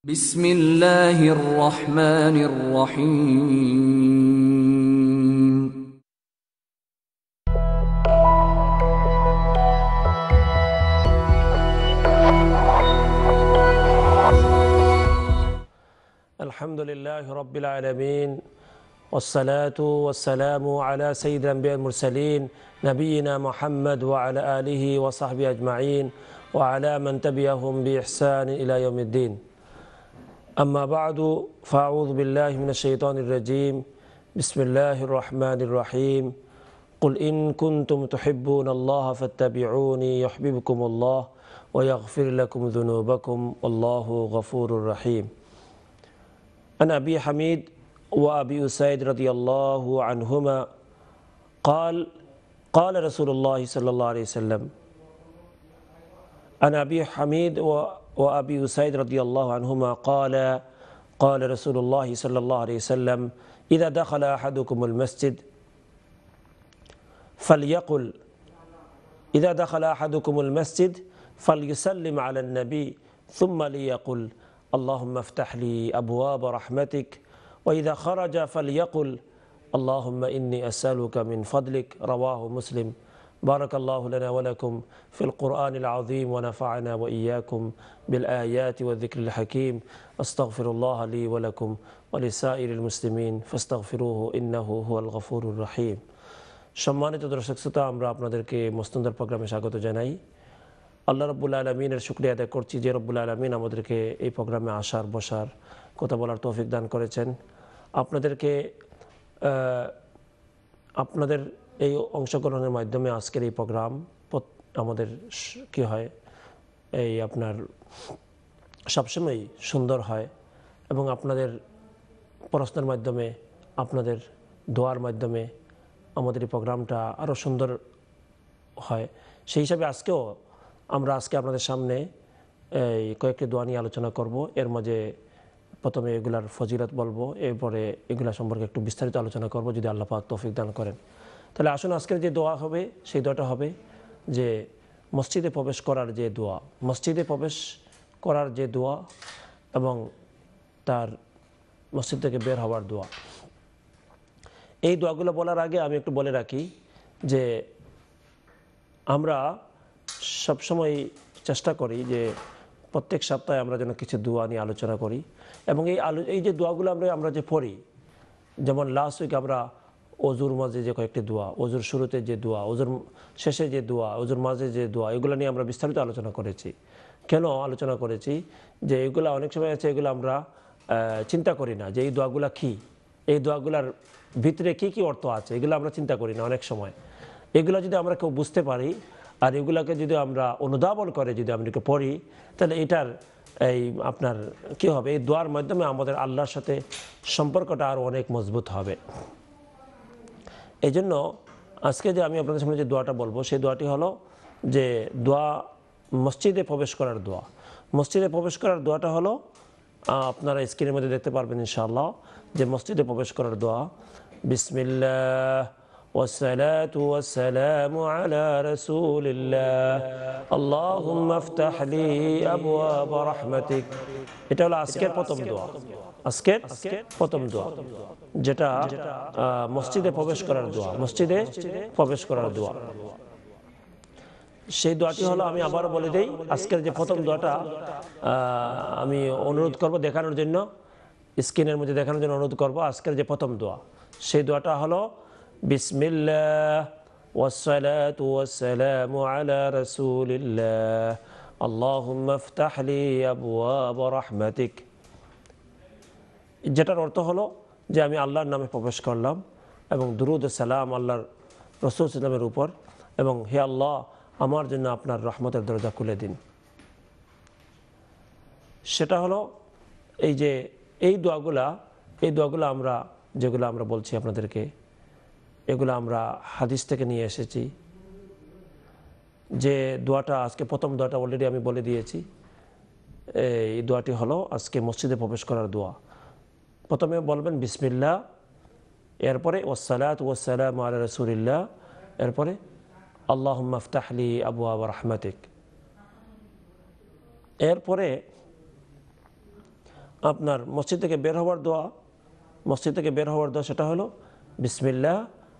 بسم الله الرحمن الرحيم الحمد لله رب العالمين والصلاة والسلام على سيد الأنبياء المرسلين نبينا محمد وعلى آله وصحبه أجمعين وعلى من تبعهم بإحسان إلى يوم الدين أما بعد فأعوذ بالله من الشيطان الرجيم بسم الله الرحمن الرحيم قل إن كنتم تحبون الله فاتبعوني يحببكم الله ويغفر لكم ذنوبكم والله غفور رحيم عن أبي حميد وأبي أسيد رضي الله عنهما قال قال رسول الله صلى الله عليه وسلم عن أبي حميد و وأبي سعيد رضي الله عنهما قال قال رسول الله صلى الله عليه وسلم إذا دخل أحدكم المسجد فليقل إذا دخل أحدكم المسجد فليسلم على النبي ثم ليقل اللهم افتح لي أبواب رحمتك وإذا خرج فليقل اللهم إني أسألك من فضلك رواه مسلم بارك الله لنا ولكم في القرآن العظيم ونفعنا وإياكم بالآيات والذكر الحكيم أستغفر الله لي ولكم ولسائر المسلمين فاستغفروه إنه هو الغفور الرحيم সম্মানিত দর্শক শ্রোতা আমরা আপনাদেরকে মস্তন্দর প্রোগ্রামে স্বাগত জানাই আল্লাহ রব্বুল আলমিনের শুক্রিয়া আদায় করছি যে রব্বুল আলমিন আমাদেরকে এই প্রোগ্রামে আসার বসার কথা বলার তৌফিক দান করেছেন আপনাদেরকে আপনাদের এই অংশগ্রহণের মাধ্যমে আজকের এই প্রোগ্রাম আমাদের কি হয় এই আপনার সবসময় সুন্দর হয় এবং আপনাদের প্রশ্নের মাধ্যমে আপনাদের দোয়ার মাধ্যমে আমাদের এই প্রোগ্রামটা আরও সুন্দর হয় সেই হিসাবে আজকেও আমরা আজকে আপনাদের সামনে এই কয়েকটি দোয়া নিয়ে আলোচনা করব এর মাঝে প্রথমে এগুলার ফজিলত বলবো এরপরে এগুলা সম্পর্কে একটু বিস্তারিত আলোচনা করব যদি আল্লাহ তৌফিক দান করেন তাহলে আসুন আজকের যে দোয়া হবে সেই দোয়াটা হবে যে মসজিদে প্রবেশ করার যে দোয়া মসজিদে প্রবেশ করার যে দোয়া এবং তার মসজিদ থেকে বের হওয়ার দোয়া এই দোয়াগুলো বলার আগে আমি একটু বলে রাখি যে আমরা সবসময় চেষ্টা করি যে প্রত্যেক সপ্তাহে আমরা যেন কিছু দোয়া নিয়ে আলোচনা করি এবং এই আলো এই যে দোয়াগুলো আমরা আমরা যে পড়ি যেমন লাস্ট উইক আমরা অজুর মাঝে যে কয়েকটি দোয়া অজুর শুরুতে যে দোয়া অজুর শেষে যে দোয়া অজুর মাঝে যে দোয়া এগুলো নিয়ে আমরা বিস্তারিত আলোচনা করেছি কেন আলোচনা করেছি যে এগুলো অনেক সময় আছে এগুলো আমরা চিন্তা করি না যে এই দোয়াগুলো কী এই দোয়াগুলার ভিতরে কি কি অর্থ আছে এগুলো আমরা চিন্তা করি না অনেক সময় এগুলো যদি আমরা কেউ বুঝতে পারি আর এগুলাকে যদি আমরা অনুধাবন করে যদি আমরা পড়ি তাহলে এটার এই আপনার কি হবে এই দোয়ার মাধ্যমে আমাদের আল্লাহর সাথে সম্পর্কটা আরও অনেক মজবুত হবে এই জন্য আজকে যে আমি আপনাদের সামনে যে দোয়াটা বলবো সেই দোয়াটি হলো যে দোয়া মসজিদে প্রবেশ করার দোয়া মসজিদে প্রবেশ করার দোয়াটা হলো আপনারা স্ক্রিনের মধ্যে দেখতে পারবেন ইনশাআল্লাহ যে মসজিদে প্রবেশ করার দোয়া বিসমিল্লা والصلاة والسلام على رسول الله اللهم افتح لي أبواب رحمتك এটা হলো আজকের প্রথম দোয়া আজকের প্রথম দোয়া যেটা মসজিদে প্রবেশ করার দোয়া মসজিদে প্রবেশ করার দোয়া সেই দোয়াটি হলো আমি আবার বলে দেই আজকের যে প্রথম দোয়াটা আমি অনুরোধ করব দেখানোর জন্য স্ক্রিনের মধ্যে দেখানোর জন্য অনুরোধ করব আজকের যে প্রথম দোয়া সেই দোয়াটা হলো بسم الله والصلاة والسلام على رسول الله اللهم افتح لي أبواب رحمتك যেটার অর্থ হলো যে আমি আল্লাহর নামে প্রবেশ করলাম এবং দুরুদ সালাম আল্লাহর রসুল ইসলামের উপর এবং হে আল্লাহ আমার জন্য আপনার রহমতের দরজা খুলে দিন সেটা হলো এই যে এই দোয়াগুলা এই দোয়াগুলো আমরা যেগুলো আমরা বলছি আপনাদেরকে এগুলো আমরা হাদিস থেকে নিয়ে এসেছি যে দোয়াটা আজকে প্রথম দোয়াটা অলরেডি আমি বলে দিয়েছি এই দোয়াটি হলো আজকে মসজিদে প্রবেশ করার দোয়া প্রথমে বলবেন বিসমিল্লা এরপরে ওসালাত ওসালাম আল রসুলিল্লা এরপরে আল্লাহ মফতাহলি আবু আব রহমাতিক এরপরে আপনার মসজিদ থেকে বের হওয়ার দোয়া মসজিদ থেকে বের হওয়ার দোয়া সেটা হলো বিসমিল্লা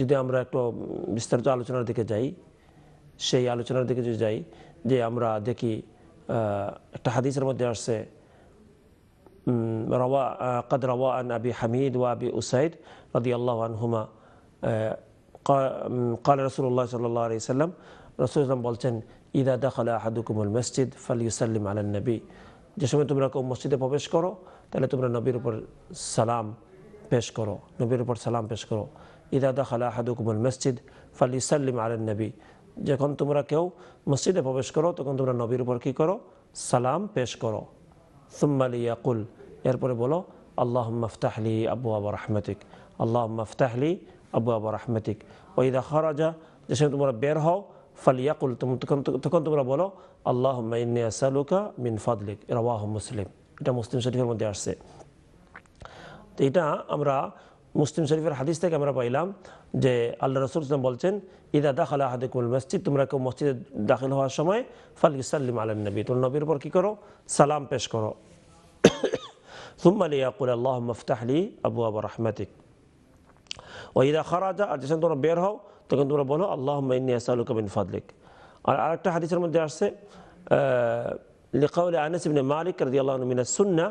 যদি আমরা একটু বিস্তারিত আলোচনার দিকে যাই সেই আলোচনার দিকে যদি যাই যে আমরা দেখি একটা হাদিসের মধ্যে আসছে রওয়া কদ রওয়া আন আবি হামিদ ওয়া আবি উসাইদ রদি আল্লাহ আনহুমা কাল রসুল্লাহ সাল্লি সাল্লাম রসুল ইসলাম বলছেন ইদা দখলা হাদুকুমুল মসজিদ ইউসাল্লিম আলান নবী যে সময় তোমরা কেউ মসজিদে প্রবেশ করো তাহলে তোমরা নবীর উপর সালাম পেশ করো নবীর উপর সালাম পেশ করো ইদাদা খালা হাদুকুমুল মসজিদ ফালি সাল্লিম আলেন নবী যখন তোমরা কেউ মসজিদে প্রবেশ করো তখন তোমরা নবীর উপর কী করো সালাম পেশ করো সুম্মালি ইয়াকুল এরপরে বলো আল্লাহ মফতাহলি আবু আবর আহমেদিক আল্লাহ মফতাহলি আবু আবর আহমেতিক ওইদা খরাজা যে তোমরা বের হও ফালিয়াকুল তখন তোমরা বলো আল্লাহ সালুকা মিন ফাদলিক রাহ মুসলিম এটা মুসলিম শরীফের মধ্যে আসছে তো এটা আমরা মুসলিম শরীফের হাদিস থেকে আমরা পাইলাম যে আল্লাহ রসুল ইসলাম বলছেন ইদা দাখালা হাদিকুল মসজিদ তোমরা কেউ মসজিদে দাখিল হওয়ার সময় ফাল ইসাল্লিম আলম নবী তোমরা নবীর উপর কী করো সালাম পেশ করো সুম্মালি আকুল আল্লাহ মফতাহলি আবু আবু রহমাতিক ও ইদা খারাজা আর যেসব তোমরা বের হও তখন তোমরা বলো আল্লাহ মাইনি আসালুক বিন ফাদলিক আর আরেকটা হাদিসের মধ্যে আসছে লিকাউল আনিস ইবনে মালিক রাদিয়াল্লাহু আনহু মিনাস সুন্নাহ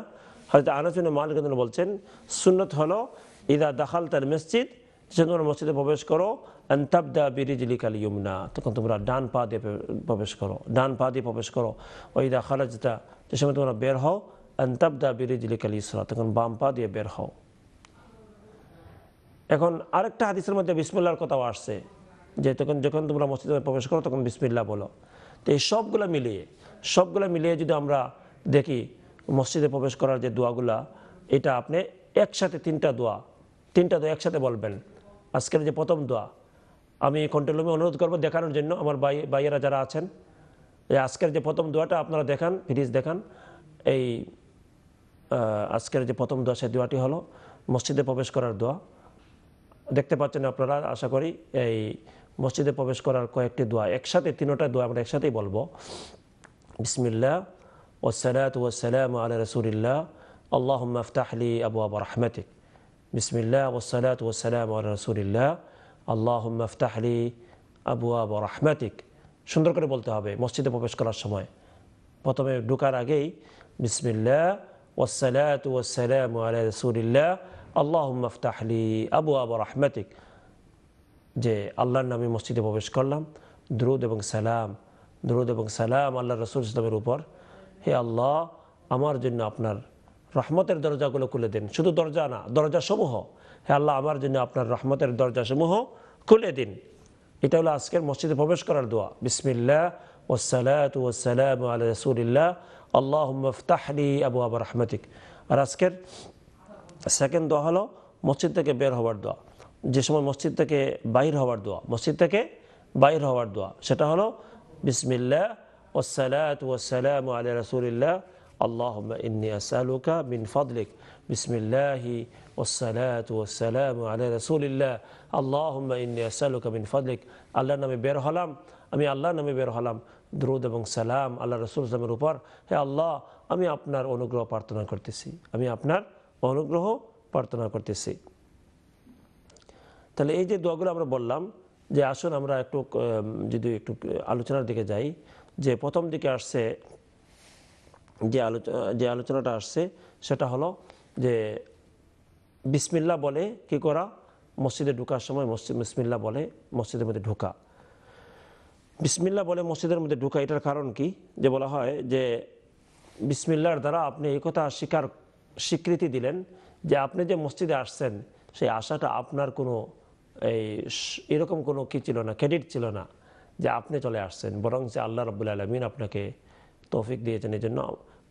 হযরত আনাস মালিক বলছেন সুন্নত হলো ইদা দাখাল তার মসজিদ সে তোমরা মসজিদে প্রবেশ করো আন্তাবদা বিরিজলি কালি ইমনা তখন তোমরা ডান পা দিয়ে প্রবেশ করো ডান পা দিয়ে প্রবেশ করো ওইদা খালাজদা যে সময় তোমরা বের হও আন্তাবদা বিরিজলি কালি ইসরা তখন বাম পা দিয়ে বের হও এখন আরেকটা হাদিসের মধ্যে বিসমিল্লার কথাও আসছে যে তখন যখন তোমরা মসজিদে প্রবেশ করো তখন বিসমিল্লা বলো তো এই সবগুলো মিলিয়ে সবগুলো মিলিয়ে যদি আমরা দেখি মসজিদে প্রবেশ করার যে দোয়াগুলা এটা আপনি একসাথে তিনটা দোয়া তিনটা দোয়া একসাথে বলবেন আজকের যে প্রথম দোয়া আমি কন্ট্রোলুমে অনুরোধ করবো দেখানোর জন্য আমার ভাই ভাইয়েরা যারা আছেন যে আজকের যে প্রথম দোয়াটা আপনারা দেখান ফিরিজ দেখান এই আজকের যে প্রথম দোয়া সেই দোয়াটি হলো মসজিদে প্রবেশ করার দোয়া দেখতে পাচ্ছেন আপনারা আশা করি এই মসজিদে প্রবেশ করার কয়েকটি দোয়া একসাথে তিনোটা দোয়া আমরা একসাথেই বলবো বিসমিল্লা ও ও সালাম আল রসুলিল্লাহ আল্লাহ মফতাহলি আবু আবু রহমতিক বিসমিল্লা ওসালাত ওসালাম রসুলিল্লাহ আল্লাহ মফতাহলি আবু আব রাহমাতিক সুন্দর করে বলতে হবে মসজিদে প্রবেশ করার সময় প্রথমে ঢুকার আগেই বিসমিল্লা ওসালাত ওসালাম আল রসুলিল্লাহ আল্লাহ মফতাহলি আবু আব রাহমাতিক যে আল্লাহর নামে মসজিদে প্রবেশ করলাম দ্রুদ এবং সালাম দ্রুদ এবং সালাম আল্লাহ রসুল ইসলামের উপর হে আল্লাহ আমার জন্য আপনার রহমতের দরজাগুলো খুলে দিন শুধু দরজা না দরজাসমূহ হে আল্লাহ আমার জন্য আপনার রহমতের দরজাসমূহ খুলে দিন এটা হলো আজকের মসজিদে প্রবেশ করার দোয়া বিসমিল্লা ওসালাত ওসালাম আল রসুলিল্লাহ আল্লাহ মফতাহলি আবু আবার রহমতিক আর আজকের সেকেন্ড দোয়া হলো মসজিদ থেকে বের হওয়ার দোয়া যে সময় মসজিদ থেকে বাইর হওয়ার দোয়া মসজিদ থেকে বাইর হওয়ার দোয়া সেটা হলো বিসমিল্লা ওসালাত ওসালাম আল রসুলিল্লাহ اللهم إني أسألك من فضلك بسم الله والصلاة والسلام على رسول الله اللهم إني أسألك من فضلك الله نمي بير হলাম আমি আল্লাহ নামে বের হলাম দ্রুদ এবং সালাম আল্লাহ রসুল ইসলামের উপর হে আল্লাহ আমি আপনার অনুগ্রহ প্রার্থনা করতেছি আমি আপনার অনুগ্রহ প্রার্থনা করতেছি তাহলে এই যে দোয়াগুলো আমরা বললাম যে আসুন আমরা একটু যদি একটু আলোচনার দিকে যাই যে প্রথম দিকে আসছে যে আলোচনা যে আলোচনাটা আসছে সেটা হলো যে বিসমিল্লা বলে কি করা মসজিদে ঢুকার সময় মসজিদ বিসমিল্লা বলে মসজিদের মধ্যে ঢুকা বিসমিল্লা বলে মসজিদের মধ্যে ঢুকা এটার কারণ কি যে বলা হয় যে বিসমিল্লার দ্বারা আপনি এই কথা স্বীকার স্বীকৃতি দিলেন যে আপনি যে মসজিদে আসছেন সেই আশাটা আপনার কোনো এই এরকম কোনো কি ছিল না ক্রেডিট ছিল না যে আপনি চলে আসছেন বরং যে আল্লাহ রবুল্লা আলমিন আপনাকে তৌফিক দিয়েছেন এই জন্য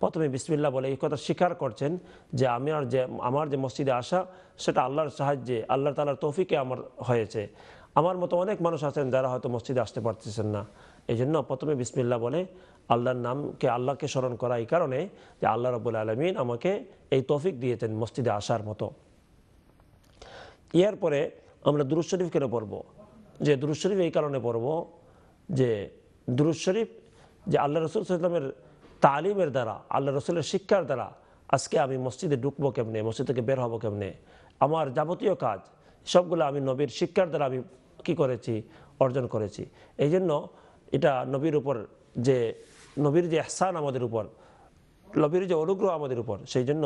প্রথমে বিসমিল্লা বলে এই কথা স্বীকার করছেন যে আমি আর যে আমার যে মসজিদে আসা সেটা আল্লাহর সাহায্যে আল্লাহ তালার তৌফিকে আমার হয়েছে আমার মতো অনেক মানুষ আছেন যারা হয়তো মসজিদে আসতে পারতেছেন না এই জন্য প্রথমে বিসমিল্লা বলে আল্লাহর নামকে আল্লাহকে স্মরণ করা এই কারণে যে আল্লাহ রবুল আলমিন আমাকে এই তৌফিক দিয়েছেন মসজিদে আসার মতো ইয়ার পরে আমরা দুরুজ শরীফ কেন পড়ব যে দুরুজ শরীফ এই কারণে পড়ব যে দুরুজ শরীফ যে আল্লাহ রসুল ইসলামের তালিমের দ্বারা আল্লাহ রসুলের শিক্ষার দ্বারা আজকে আমি মসজিদে ঢুকবো কেমনে মসজিদ থেকে বের হবো কেমনে আমার যাবতীয় কাজ সবগুলো আমি নবীর শিক্ষার দ্বারা আমি কি করেছি অর্জন করেছি এই জন্য এটা নবীর উপর যে নবীর যে এহসান আমাদের উপর নবীর যে অনুগ্রহ আমাদের উপর সেই জন্য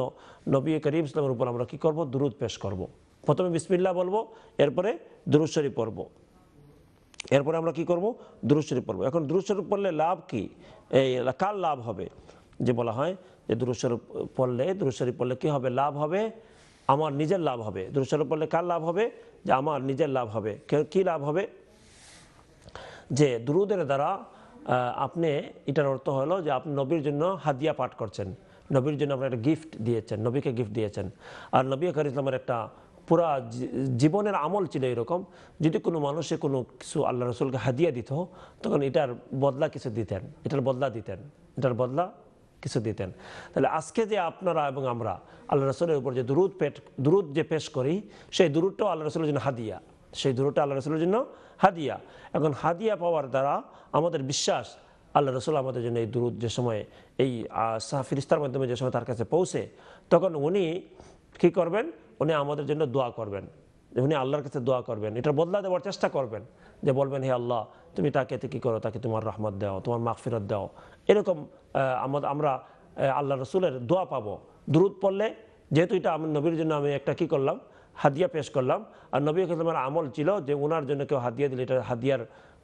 নবী করিম ইসলামের উপর আমরা কি করব দুরুদ পেশ করব। প্রথমে বিসমিল্লা বলবো এরপরে দুরুশ্বরী পড়বো এরপরে আমরা কি করব দ্রুত শরীফ পড়বো এখন দ্রুত শরীফ পড়লে লাভ কি এই কার লাভ হবে যে বলা হয় যে দুরুদ শরীফ পড়লে দ্রুত শরীফ পড়লে কী হবে লাভ হবে আমার নিজের লাভ হবে দ্রুত শরীফ পড়লে কার লাভ হবে যে আমার নিজের লাভ হবে কি লাভ হবে যে দুরুদের দ্বারা আপনি এটার অর্থ হলো যে আপনি নবীর জন্য হাদিয়া পাঠ করছেন নবীর জন্য আপনার একটা গিফট দিয়েছেন নবীকে গিফট দিয়েছেন আর নবী করিসলামের একটা পুরা জীবনের আমল ছিল এরকম যদি কোনো মানুষে কোনো কিছু আল্লাহ রসুলকে হাদিয়া দিত তখন এটার বদলা কিছু দিতেন এটার বদলা দিতেন এটার বদলা কিছু দিতেন তাহলে আজকে যে আপনারা এবং আমরা আল্লাহ রসুলের উপর যে দুরুদ পেট দুরুদ যে পেশ করি সেই দুরুদটাও আল্লাহ রসুলের জন্য হাদিয়া সেই দুরুদটা আল্লাহ রসুলের জন্য হাদিয়া এখন হাদিয়া পাওয়ার দ্বারা আমাদের বিশ্বাস আল্লাহ রসুল আমাদের জন্য এই দুরুদ যে সময় এই সাহা ফিরিস্তার মাধ্যমে যে সময় তার কাছে পৌঁছে তখন উনি কী করবেন উনি আমাদের জন্য দোয়া করবেন যে উনি আল্লাহর কাছে দোয়া করবেন এটা বদলা দেওয়ার চেষ্টা করবেন যে বলবেন হে আল্লাহ তুমি তাকে কী করো তাকে তোমার রহমত দাও তোমার মাগফিরত দাও এরকম আমরা আল্লাহ রসুলের দোয়া পাবো দ্রুত পড়লে যেহেতু এটা আমি নবীর জন্য আমি একটা কী করলাম হাদিয়া পেশ করলাম আর নবী ইসলামের আমল ছিল যে ওনার জন্য কেউ হাদিয়া দিলে এটা হাদিয়ার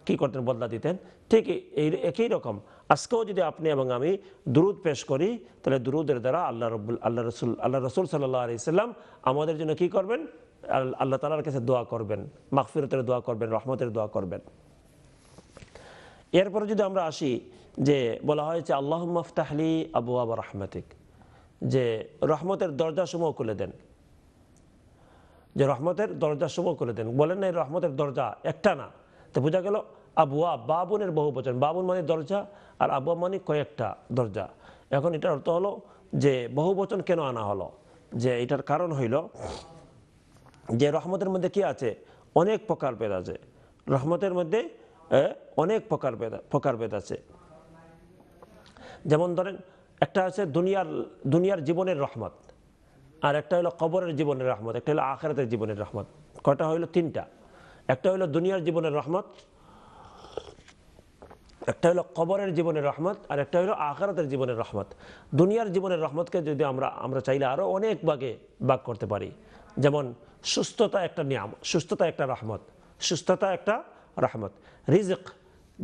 কী করতেন বদলা দিতেন ঠিক এই একই রকম আজকেও যদি আপনি এবং আমি দুরুদ পেশ করি তাহলে দুরুদের দ্বারা আল্লাহ রব্বুল আল্লাহ রসুল আল্লাহ রসুল সাল্লাহ আলি সাল্লাম আমাদের জন্য কি করবেন আল্লাহ তালার কাছে দোয়া করবেন মাকফিরতের দোয়া করবেন রহমতের দোয়া করবেন এরপরে যদি আমরা আসি যে বলা হয়েছে আল্লাহ মফতাহলি আবু আবা রহমাতিক যে রহমতের দরজাসমূহ খুলে দেন যে রহমতের দরজাসমূহ খুলে দেন বলেন না এই রহমতের দরজা একটা না তো বোঝা গেল আবুয়া বাবুনের বহু বচন বাবুন মানে দরজা আর আবওয়া মানে কয়েকটা দরজা এখন এটার অর্থ হলো যে বহু বচন কেন আনা হলো যে এটার কারণ হইল যে রহমতের মধ্যে কি আছে অনেক প্রকারভেদ আছে রহমতের মধ্যে অনেক প্রকার বেদ আছে যেমন ধরেন একটা আছে দুনিয়ার দুনিয়ার জীবনের রহমত আর একটা হলো কবরের জীবনের রহমত একটা হলো আখেরাতের জীবনের রহমত কয়টা হইলো তিনটা একটা হলো দুনিয়ার জীবনের রহমত একটা হলো কবরের জীবনের রহমত আর একটা হলো আখারাতের জীবনের রহমত দুনিয়ার জীবনের রহমতকে যদি আমরা আমরা চাইলে আরও অনেক ভাগে ভাগ করতে পারি যেমন সুস্থতা একটা নিয়াম সুস্থতা একটা রহমত সুস্থতা একটা রহমত রিজিক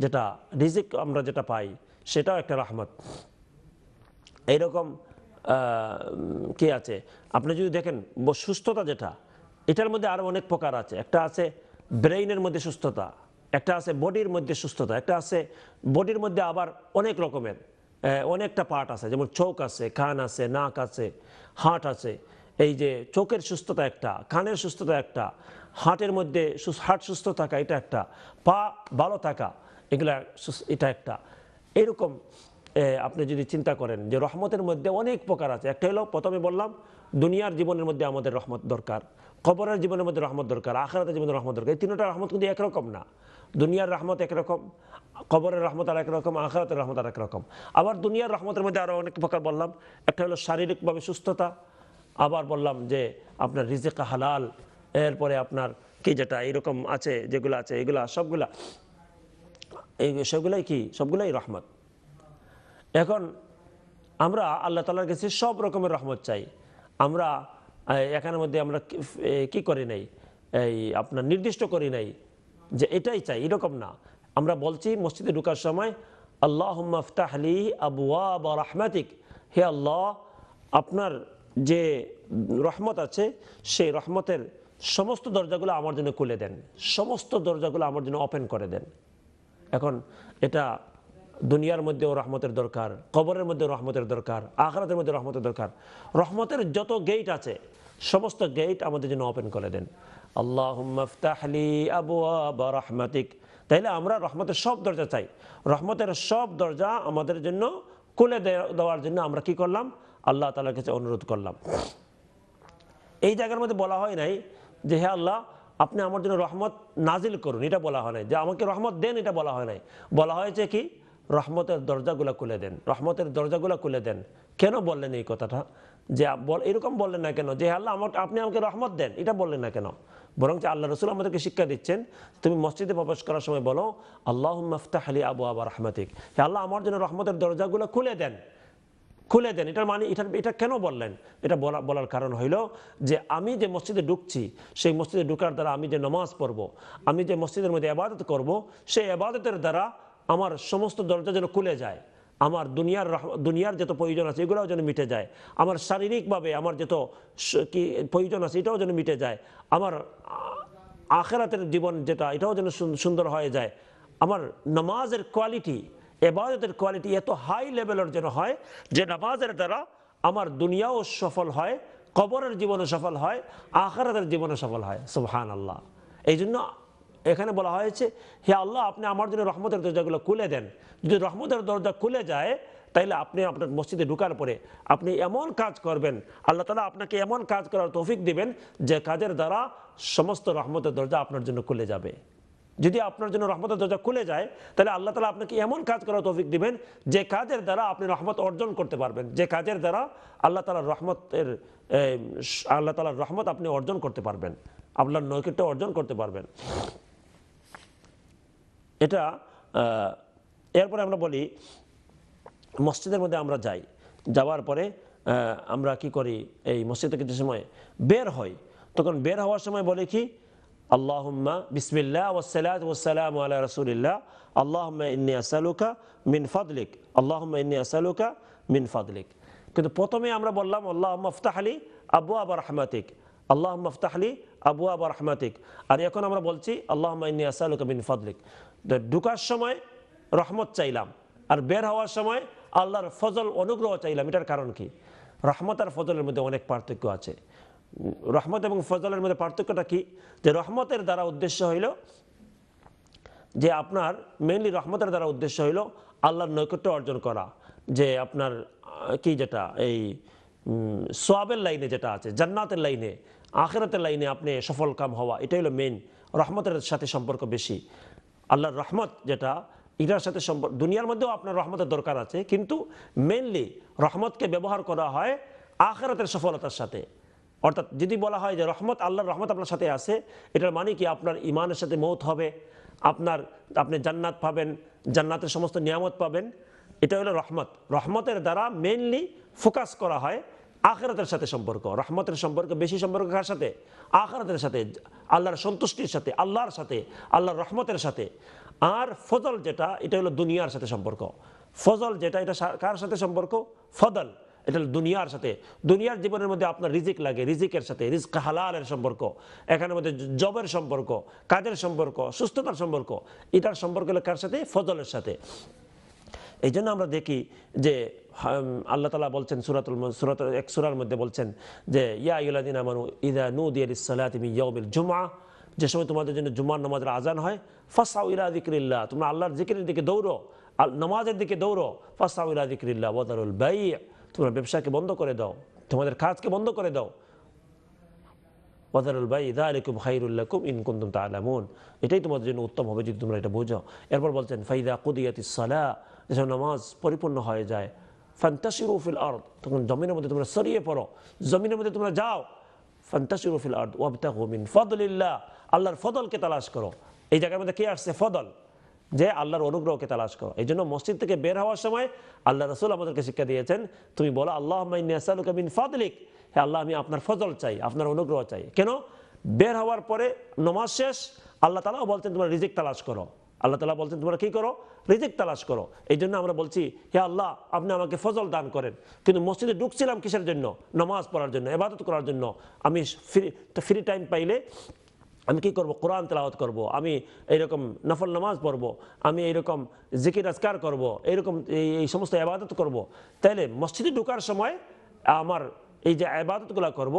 যেটা রিজিক আমরা যেটা পাই সেটাও একটা রহমত এইরকম কি আছে আপনি যদি দেখেন সুস্থতা যেটা এটার মধ্যে আরও অনেক প্রকার আছে একটা আছে ব্রেইনের মধ্যে সুস্থতা একটা আছে বডির মধ্যে সুস্থতা একটা আছে বডির মধ্যে আবার অনেক রকমের অনেকটা পার্ট আছে যেমন চোখ আছে কান আছে নাক আছে হার্ট আছে এই যে চোখের সুস্থতা একটা কানের সুস্থতা একটা হার্টের মধ্যে হার্ট সুস্থ থাকা এটা একটা পা ভালো থাকা এগুলা এটা একটা এরকম আপনি যদি চিন্তা করেন যে রহমতের মধ্যে অনেক প্রকার আছে একটা হলো প্রথমে বললাম দুনিয়ার জীবনের মধ্যে আমাদের রহমত দরকার কবরের জীবনের মধ্যে রহমত দরকার আখেরাতের জীবনের রহমত দরকার এই তিনটা রহমত কিন্তু একরকম না দুনিয়ার রহমত একরকম কবরের রহমত আর একরকম আখরাতের রহমত আর একরকম আবার দুনিয়ার রহমতের মধ্যে আরও অনেক প্রকার বললাম একটা হলো শারীরিকভাবে সুস্থতা আবার বললাম যে আপনার রিজিক হালাল এরপরে আপনার কি যেটা এরকম আছে যেগুলো আছে এগুলা সবগুলা এই সবগুলাই কি সবগুলাই রহমত এখন আমরা আল্লাহ তালার কাছে সব রকমের রহমত চাই আমরা এখানের মধ্যে আমরা কি করি নাই এই আপনার নির্দিষ্ট করি নাই যে এটাই চাই এরকম না আমরা বলছি মসজিদে ঢুকার সময় আল্লাহ মফতাহলি আবুয়া বা রহমাতিক হে আল্লাহ আপনার যে রহমত আছে সেই রহমতের সমস্ত দরজাগুলো আমার জন্য খুলে দেন সমস্ত দরজাগুলো আমার জন্য ওপেন করে দেন এখন এটা দুনিয়ার মধ্যেও রহমতের দরকার কবরের মধ্যে রহমতের দরকার আখরাতের মধ্যে রহমতের দরকার রহমতের যত গেট আছে সমস্ত গেট আমাদের জন্য ওপেন করে দেন আল্লাহ মফতাহলি আবু আবা রহমাতিক তাইলে আমরা রহমতের সব দরজা চাই রহমতের সব দরজা আমাদের জন্য খুলে দেওয়ার জন্য আমরা কি করলাম আল্লাহ তালার কাছে অনুরোধ করলাম এই জায়গার মধ্যে বলা হয় নাই যে হে আল্লাহ আপনি আমার জন্য রহমত নাজিল করুন এটা বলা হয় নাই যে আমাকে রহমত দেন এটা বলা হয় নাই বলা হয়েছে কি রহমতের দরজাগুলো খুলে দেন রহমতের দরজাগুলো খুলে দেন কেন বললেন এই কথাটা যে এরকম বললেন না কেন যে আল্লাহ আমাকে আপনি আমাকে রহমত দেন এটা বললেন না কেন বরং যে আল্লাহ রসুল আমাদেরকে শিক্ষা দিচ্ছেন তুমি মসজিদে প্রবেশ করার সময় বলো আল্লাহ মফতাহ আলী আবু আবা রহমাতিক আল্লাহ আমার জন্য রহমতের দরজাগুলো খুলে দেন খুলে দেন এটার মানে এটার এটা কেন বললেন এটা বলা বলার কারণ হইল যে আমি যে মসজিদে ঢুকছি সেই মসজিদে ঢুকার দ্বারা আমি যে নমাজ পড়ব আমি যে মসজিদের মধ্যে আবাদত করব সেই আবাদতের দ্বারা আমার সমস্ত দরজা যেন খুলে যায় আমার দুনিয়ার দুনিয়ার যত প্রয়োজন আছে এগুলোও যেন মিটে যায় আমার শারীরিকভাবে আমার যত কি প্রয়োজন আছে এটাও যেন মিটে যায় আমার আখেরাতের জীবন যেটা এটাও যেন সুন্দর হয়ে যায় আমার নামাজের কোয়ালিটি এবাজতের কোয়ালিটি এত হাই লেভেলের যেন হয় যে নামাজের দ্বারা আমার দুনিয়াও সফল হয় কবরের জীবনে সফল হয় আখেরাতের জীবনে সফল হয় সুবহান আল্লাহ এই জন্য এখানে বলা হয়েছে হে আল্লাহ আপনি আমার জন্য রহমতের দরজাগুলো খুলে দেন যদি রহমতের দরজা খুলে যায় তাইলে আপনি আপনার মসজিদে ঢুকার পরে আপনি এমন কাজ করবেন আল্লাহ তালা আপনাকে এমন কাজ করার তৌফিক দিবেন যে কাজের দ্বারা সমস্ত রহমতের দরজা আপনার জন্য খুলে যাবে যদি আপনার জন্য রহমতের দরজা খুলে যায় তাহলে আল্লাহ তালা আপনাকে এমন কাজ করার তৌফিক দিবেন যে কাজের দ্বারা আপনি রহমত অর্জন করতে পারবেন যে কাজের দ্বারা আল্লাহ তালার রহমতের আল্লাহ তালার রহমত আপনি অর্জন করতে পারবেন আপনার নৈকট্য অর্জন করতে পারবেন এটা এরপরে আমরা বলি মসজিদের মধ্যে আমরা যাই যাওয়ার পরে আমরা কি করি এই মসজিদে কিছু সময় বের হই তখন বের হওয়ার সময় বলে কি আল্লাহম্মা বিসমিল্লা ওসালাত ওসালাম আল্লাহ রসুলিল্লাহ আল্লাহম্মা ইন্নি আসালুকা মিন ফাদলিক আল্লাহম্মা ইন্নি আসালুকা মিন ফাদলিক কিন্তু প্রথমে আমরা বললাম আল্লাহ মফতাহ আলী আবু আবার রহমাতিক আল্লাহ মফতাহ আলী আবু আবার রহমাতিক আর এখন আমরা বলছি আল্লাহম্মা ইন্নি আসালুকা মিন ফাদলিক ঢুকার সময় রহমত চাইলাম আর বের হওয়ার সময় আল্লাহর ফজল অনুগ্রহ চাইলাম এটার কারণ কি রহমত আর ফজলের মধ্যে অনেক পার্থক্য আছে রহমত এবং ফজলের মধ্যে পার্থক্যটা কি যে রহমতের দ্বারা উদ্দেশ্য হইল যে আপনার মেনলি রহমতের দ্বারা উদ্দেশ্য হইল আল্লাহর নৈকট্য অর্জন করা যে আপনার কি যেটা এই সোয়াবের লাইনে যেটা আছে জান্নাতের লাইনে আখেরাতের লাইনে আপনি সফল কাম হওয়া এটাই হলো মেন রহমতের সাথে সম্পর্ক বেশি আল্লাহর রহমত যেটা এটার সাথে সম্পর্ক দুনিয়ার মধ্যেও আপনার রহমতের দরকার আছে কিন্তু মেনলি রহমতকে ব্যবহার করা হয় আখেরাতের সফলতার সাথে অর্থাৎ যদি বলা হয় যে রহমত আল্লাহর রহমত আপনার সাথে আছে এটার মানে কি আপনার ইমানের সাথে মৌত হবে আপনার আপনি জান্নাত পাবেন জান্নাতের সমস্ত নিয়ামত পাবেন এটা হলো রহমত রহমতের দ্বারা মেনলি ফোকাস করা হয় আখেরাতের সাথে সম্পর্ক রহমতের সম্পর্ক বেশি সম্পর্ক কার সাথে আখেরাতের সাথে আল্লাহর সন্তুষ্টির সাথে আল্লাহর সাথে আল্লাহর রহমতের সাথে আর ফজল যেটা এটা হলো দুনিয়ার সাথে সম্পর্ক ফজল যেটা এটা কার সাথে সম্পর্ক ফদল এটা দুনিয়ার সাথে দুনিয়ার জীবনের মধ্যে আপনার রিজিক লাগে রিজিকের সাথে রিজিক হালালের সম্পর্ক এখানের মধ্যে জবের সম্পর্ক কাজের সম্পর্ক সুস্থতার সম্পর্ক এটার সম্পর্ক হলো কার সাথে ফজলের সাথে এই জন্য আমরা দেখি যে আল্লাহ তালা বলছেন সুরাতুল সুরাত এক সুরার মধ্যে বলছেন যে ইয়া ইউলাদিন আমানু ইদা নু দিয়াল ইসালাতিম ইয়মিল জুমা যে সময় তোমাদের জন্য জুমার নামাজের আজান হয় ফাসাউ ইলা দিকরিল্লাহ তোমরা আল্লাহর জিকিরের দিকে দৌড়ো নামাজের দিকে দৌড়ো ফাসাউ ইলা দিকরিল্লাহ ওদারুল বাই তোমরা ব্যবসাকে বন্ধ করে দাও তোমাদের কাজকে বন্ধ করে দাও ওয়াদারুল বাই ইদা আলিকুম খাইরুল্লাকুম ইন কুন্তুম তালামুন এটাই তোমাদের জন্য উত্তম হবে যদি তোমরা এটা বোঝো এরপর বলছেন ফাইদা কুদিয়াতিস সালা যেসব নামাজ পরিপূর্ণ হয়ে যায় ফান্তাসিরুফিল আর্দ তখন জমিনের মধ্যে তোমরা সরিয়ে পড়ো জমিনের মধ্যে তোমরা যাও ফান্তাসিরুফিল আর্দ ওয়াবতা হুমিন ফদলিল্লাহ আল্লাহর ফদলকে তালাশ করো এই জায়গার মধ্যে কে আসছে ফদল যে আল্লাহর অনুগ্রহকে তালাশ করো এই জন্য মসজিদ থেকে বের হওয়ার সময় আল্লাহ রসুল আমাদেরকে শিক্ষা দিয়েছেন তুমি বলো আল্লাহ মিন ফাদলিক হ্যাঁ আল্লাহ আমি আপনার ফজল চাই আপনার অনুগ্রহ চাই কেন বের হওয়ার পরে নমাজ শেষ আল্লাহ তালাও বলছেন তোমার রিজিক তালাশ করো আল্লাহ তালা বলছেন তোমরা কি করো রিজিক তালাশ করো এই জন্য আমরা বলছি হে আল্লাহ আপনি আমাকে ফজল দান করেন কিন্তু মসজিদে ঢুকছিলাম কিসের জন্য নামাজ পড়ার জন্য এবাদত করার জন্য আমি ফ্রি ফ্রি টাইম পাইলে আমি কি করব কোরআন তেলাওয়াত করব আমি এইরকম নফল নামাজ পড়বো আমি এইরকম জিকির আজকার করব এইরকম এই সমস্ত আবাদত করব তাহলে মসজিদে ঢুকার সময় আমার এই যে আবাদতগুলো করব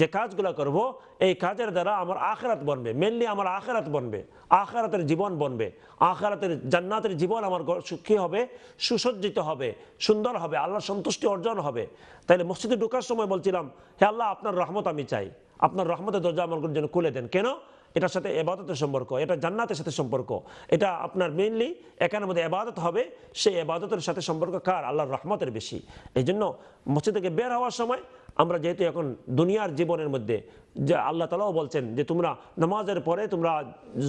যে কাজগুলো করব এই কাজের দ্বারা আমার আখেরাত বনবে মেনলি আমার আখেরাত বনবে আখেরাতের জীবন বনবে আখেরাতের জান্নাতের জীবন আমার সুখী হবে সুসজ্জিত হবে সুন্দর হবে আল্লাহর সন্তুষ্টি অর্জন হবে তাইলে মসজিদে ঢোকার সময় বলছিলাম হে আল্লাহ আপনার রহমত আমি চাই আপনার রহমতের দরজা আমার জন্য খুলে দেন কেন এটার সাথে এবাদতের সম্পর্ক এটা জান্নাতের সাথে সম্পর্ক এটা আপনার মেইনলি এখানের মধ্যে এবাদত হবে সেই এবাদতের সাথে সম্পর্ক কার আল্লাহর রহমতের বেশি এই জন্য মসজিদ থেকে বের হওয়ার সময় আমরা যেহেতু এখন দুনিয়ার জীবনের মধ্যে যে আল্লাহ তালাও বলছেন যে তোমরা নামাজের পরে তোমরা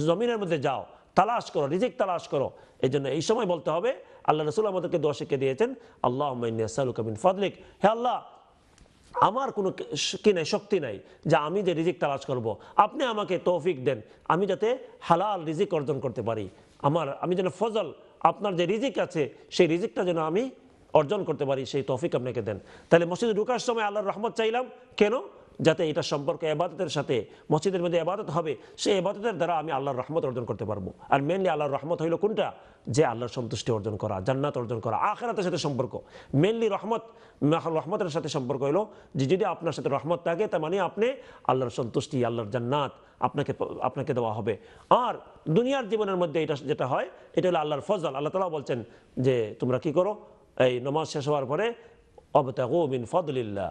জমিনের মধ্যে যাও তালাশ করো রিজিক তালাশ করো এই জন্য এই সময় বলতে হবে আল্লাহ রসুল আমাদেরকে দোয়া শিখে দিয়েছেন আল্লাহ সালুকাবিন ফদলিক হে আল্লাহ আমার কোনো কি নাই শক্তি নাই যে আমি যে রিজিক তালাশ করব। আপনি আমাকে তৌফিক দেন আমি যাতে হালাল রিজিক অর্জন করতে পারি আমার আমি যেন ফজল আপনার যে রিজিক আছে সেই রিজিকটা যেন আমি অর্জন করতে পারি সেই তৌফিক আপনাকে দেন তাহলে মসজিদে ঢুকার সময় আল্লাহর রহমত চাইলাম কেন যাতে এটা সম্পর্ক এবাদতের সাথে মসজিদের মধ্যে এবাদত হবে সেই এবাদতের দ্বারা আমি আল্লাহর রহমত অর্জন করতে পারবো আর মেনলি আল্লাহর রহমত হইল কোনটা যে আল্লাহর সন্তুষ্টি অর্জন করা জান্নাত অর্জন করা আখেরাতের সাথে সম্পর্ক মেনলি রহমত রহমতের সাথে সম্পর্ক হলো যে যদি আপনার সাথে রহমত থাকে তার মানে আপনি আল্লাহর সন্তুষ্টি আল্লাহর জান্নাত আপনাকে আপনাকে দেওয়া হবে আর দুনিয়ার জীবনের মধ্যে এটা যেটা হয় এটা হলো আল্লাহর ফজল আল্লাহ তালা বলছেন যে তোমরা কি করো এই নমাজ শেষ হওয়ার পরে অবতাগো ফদলিল্লা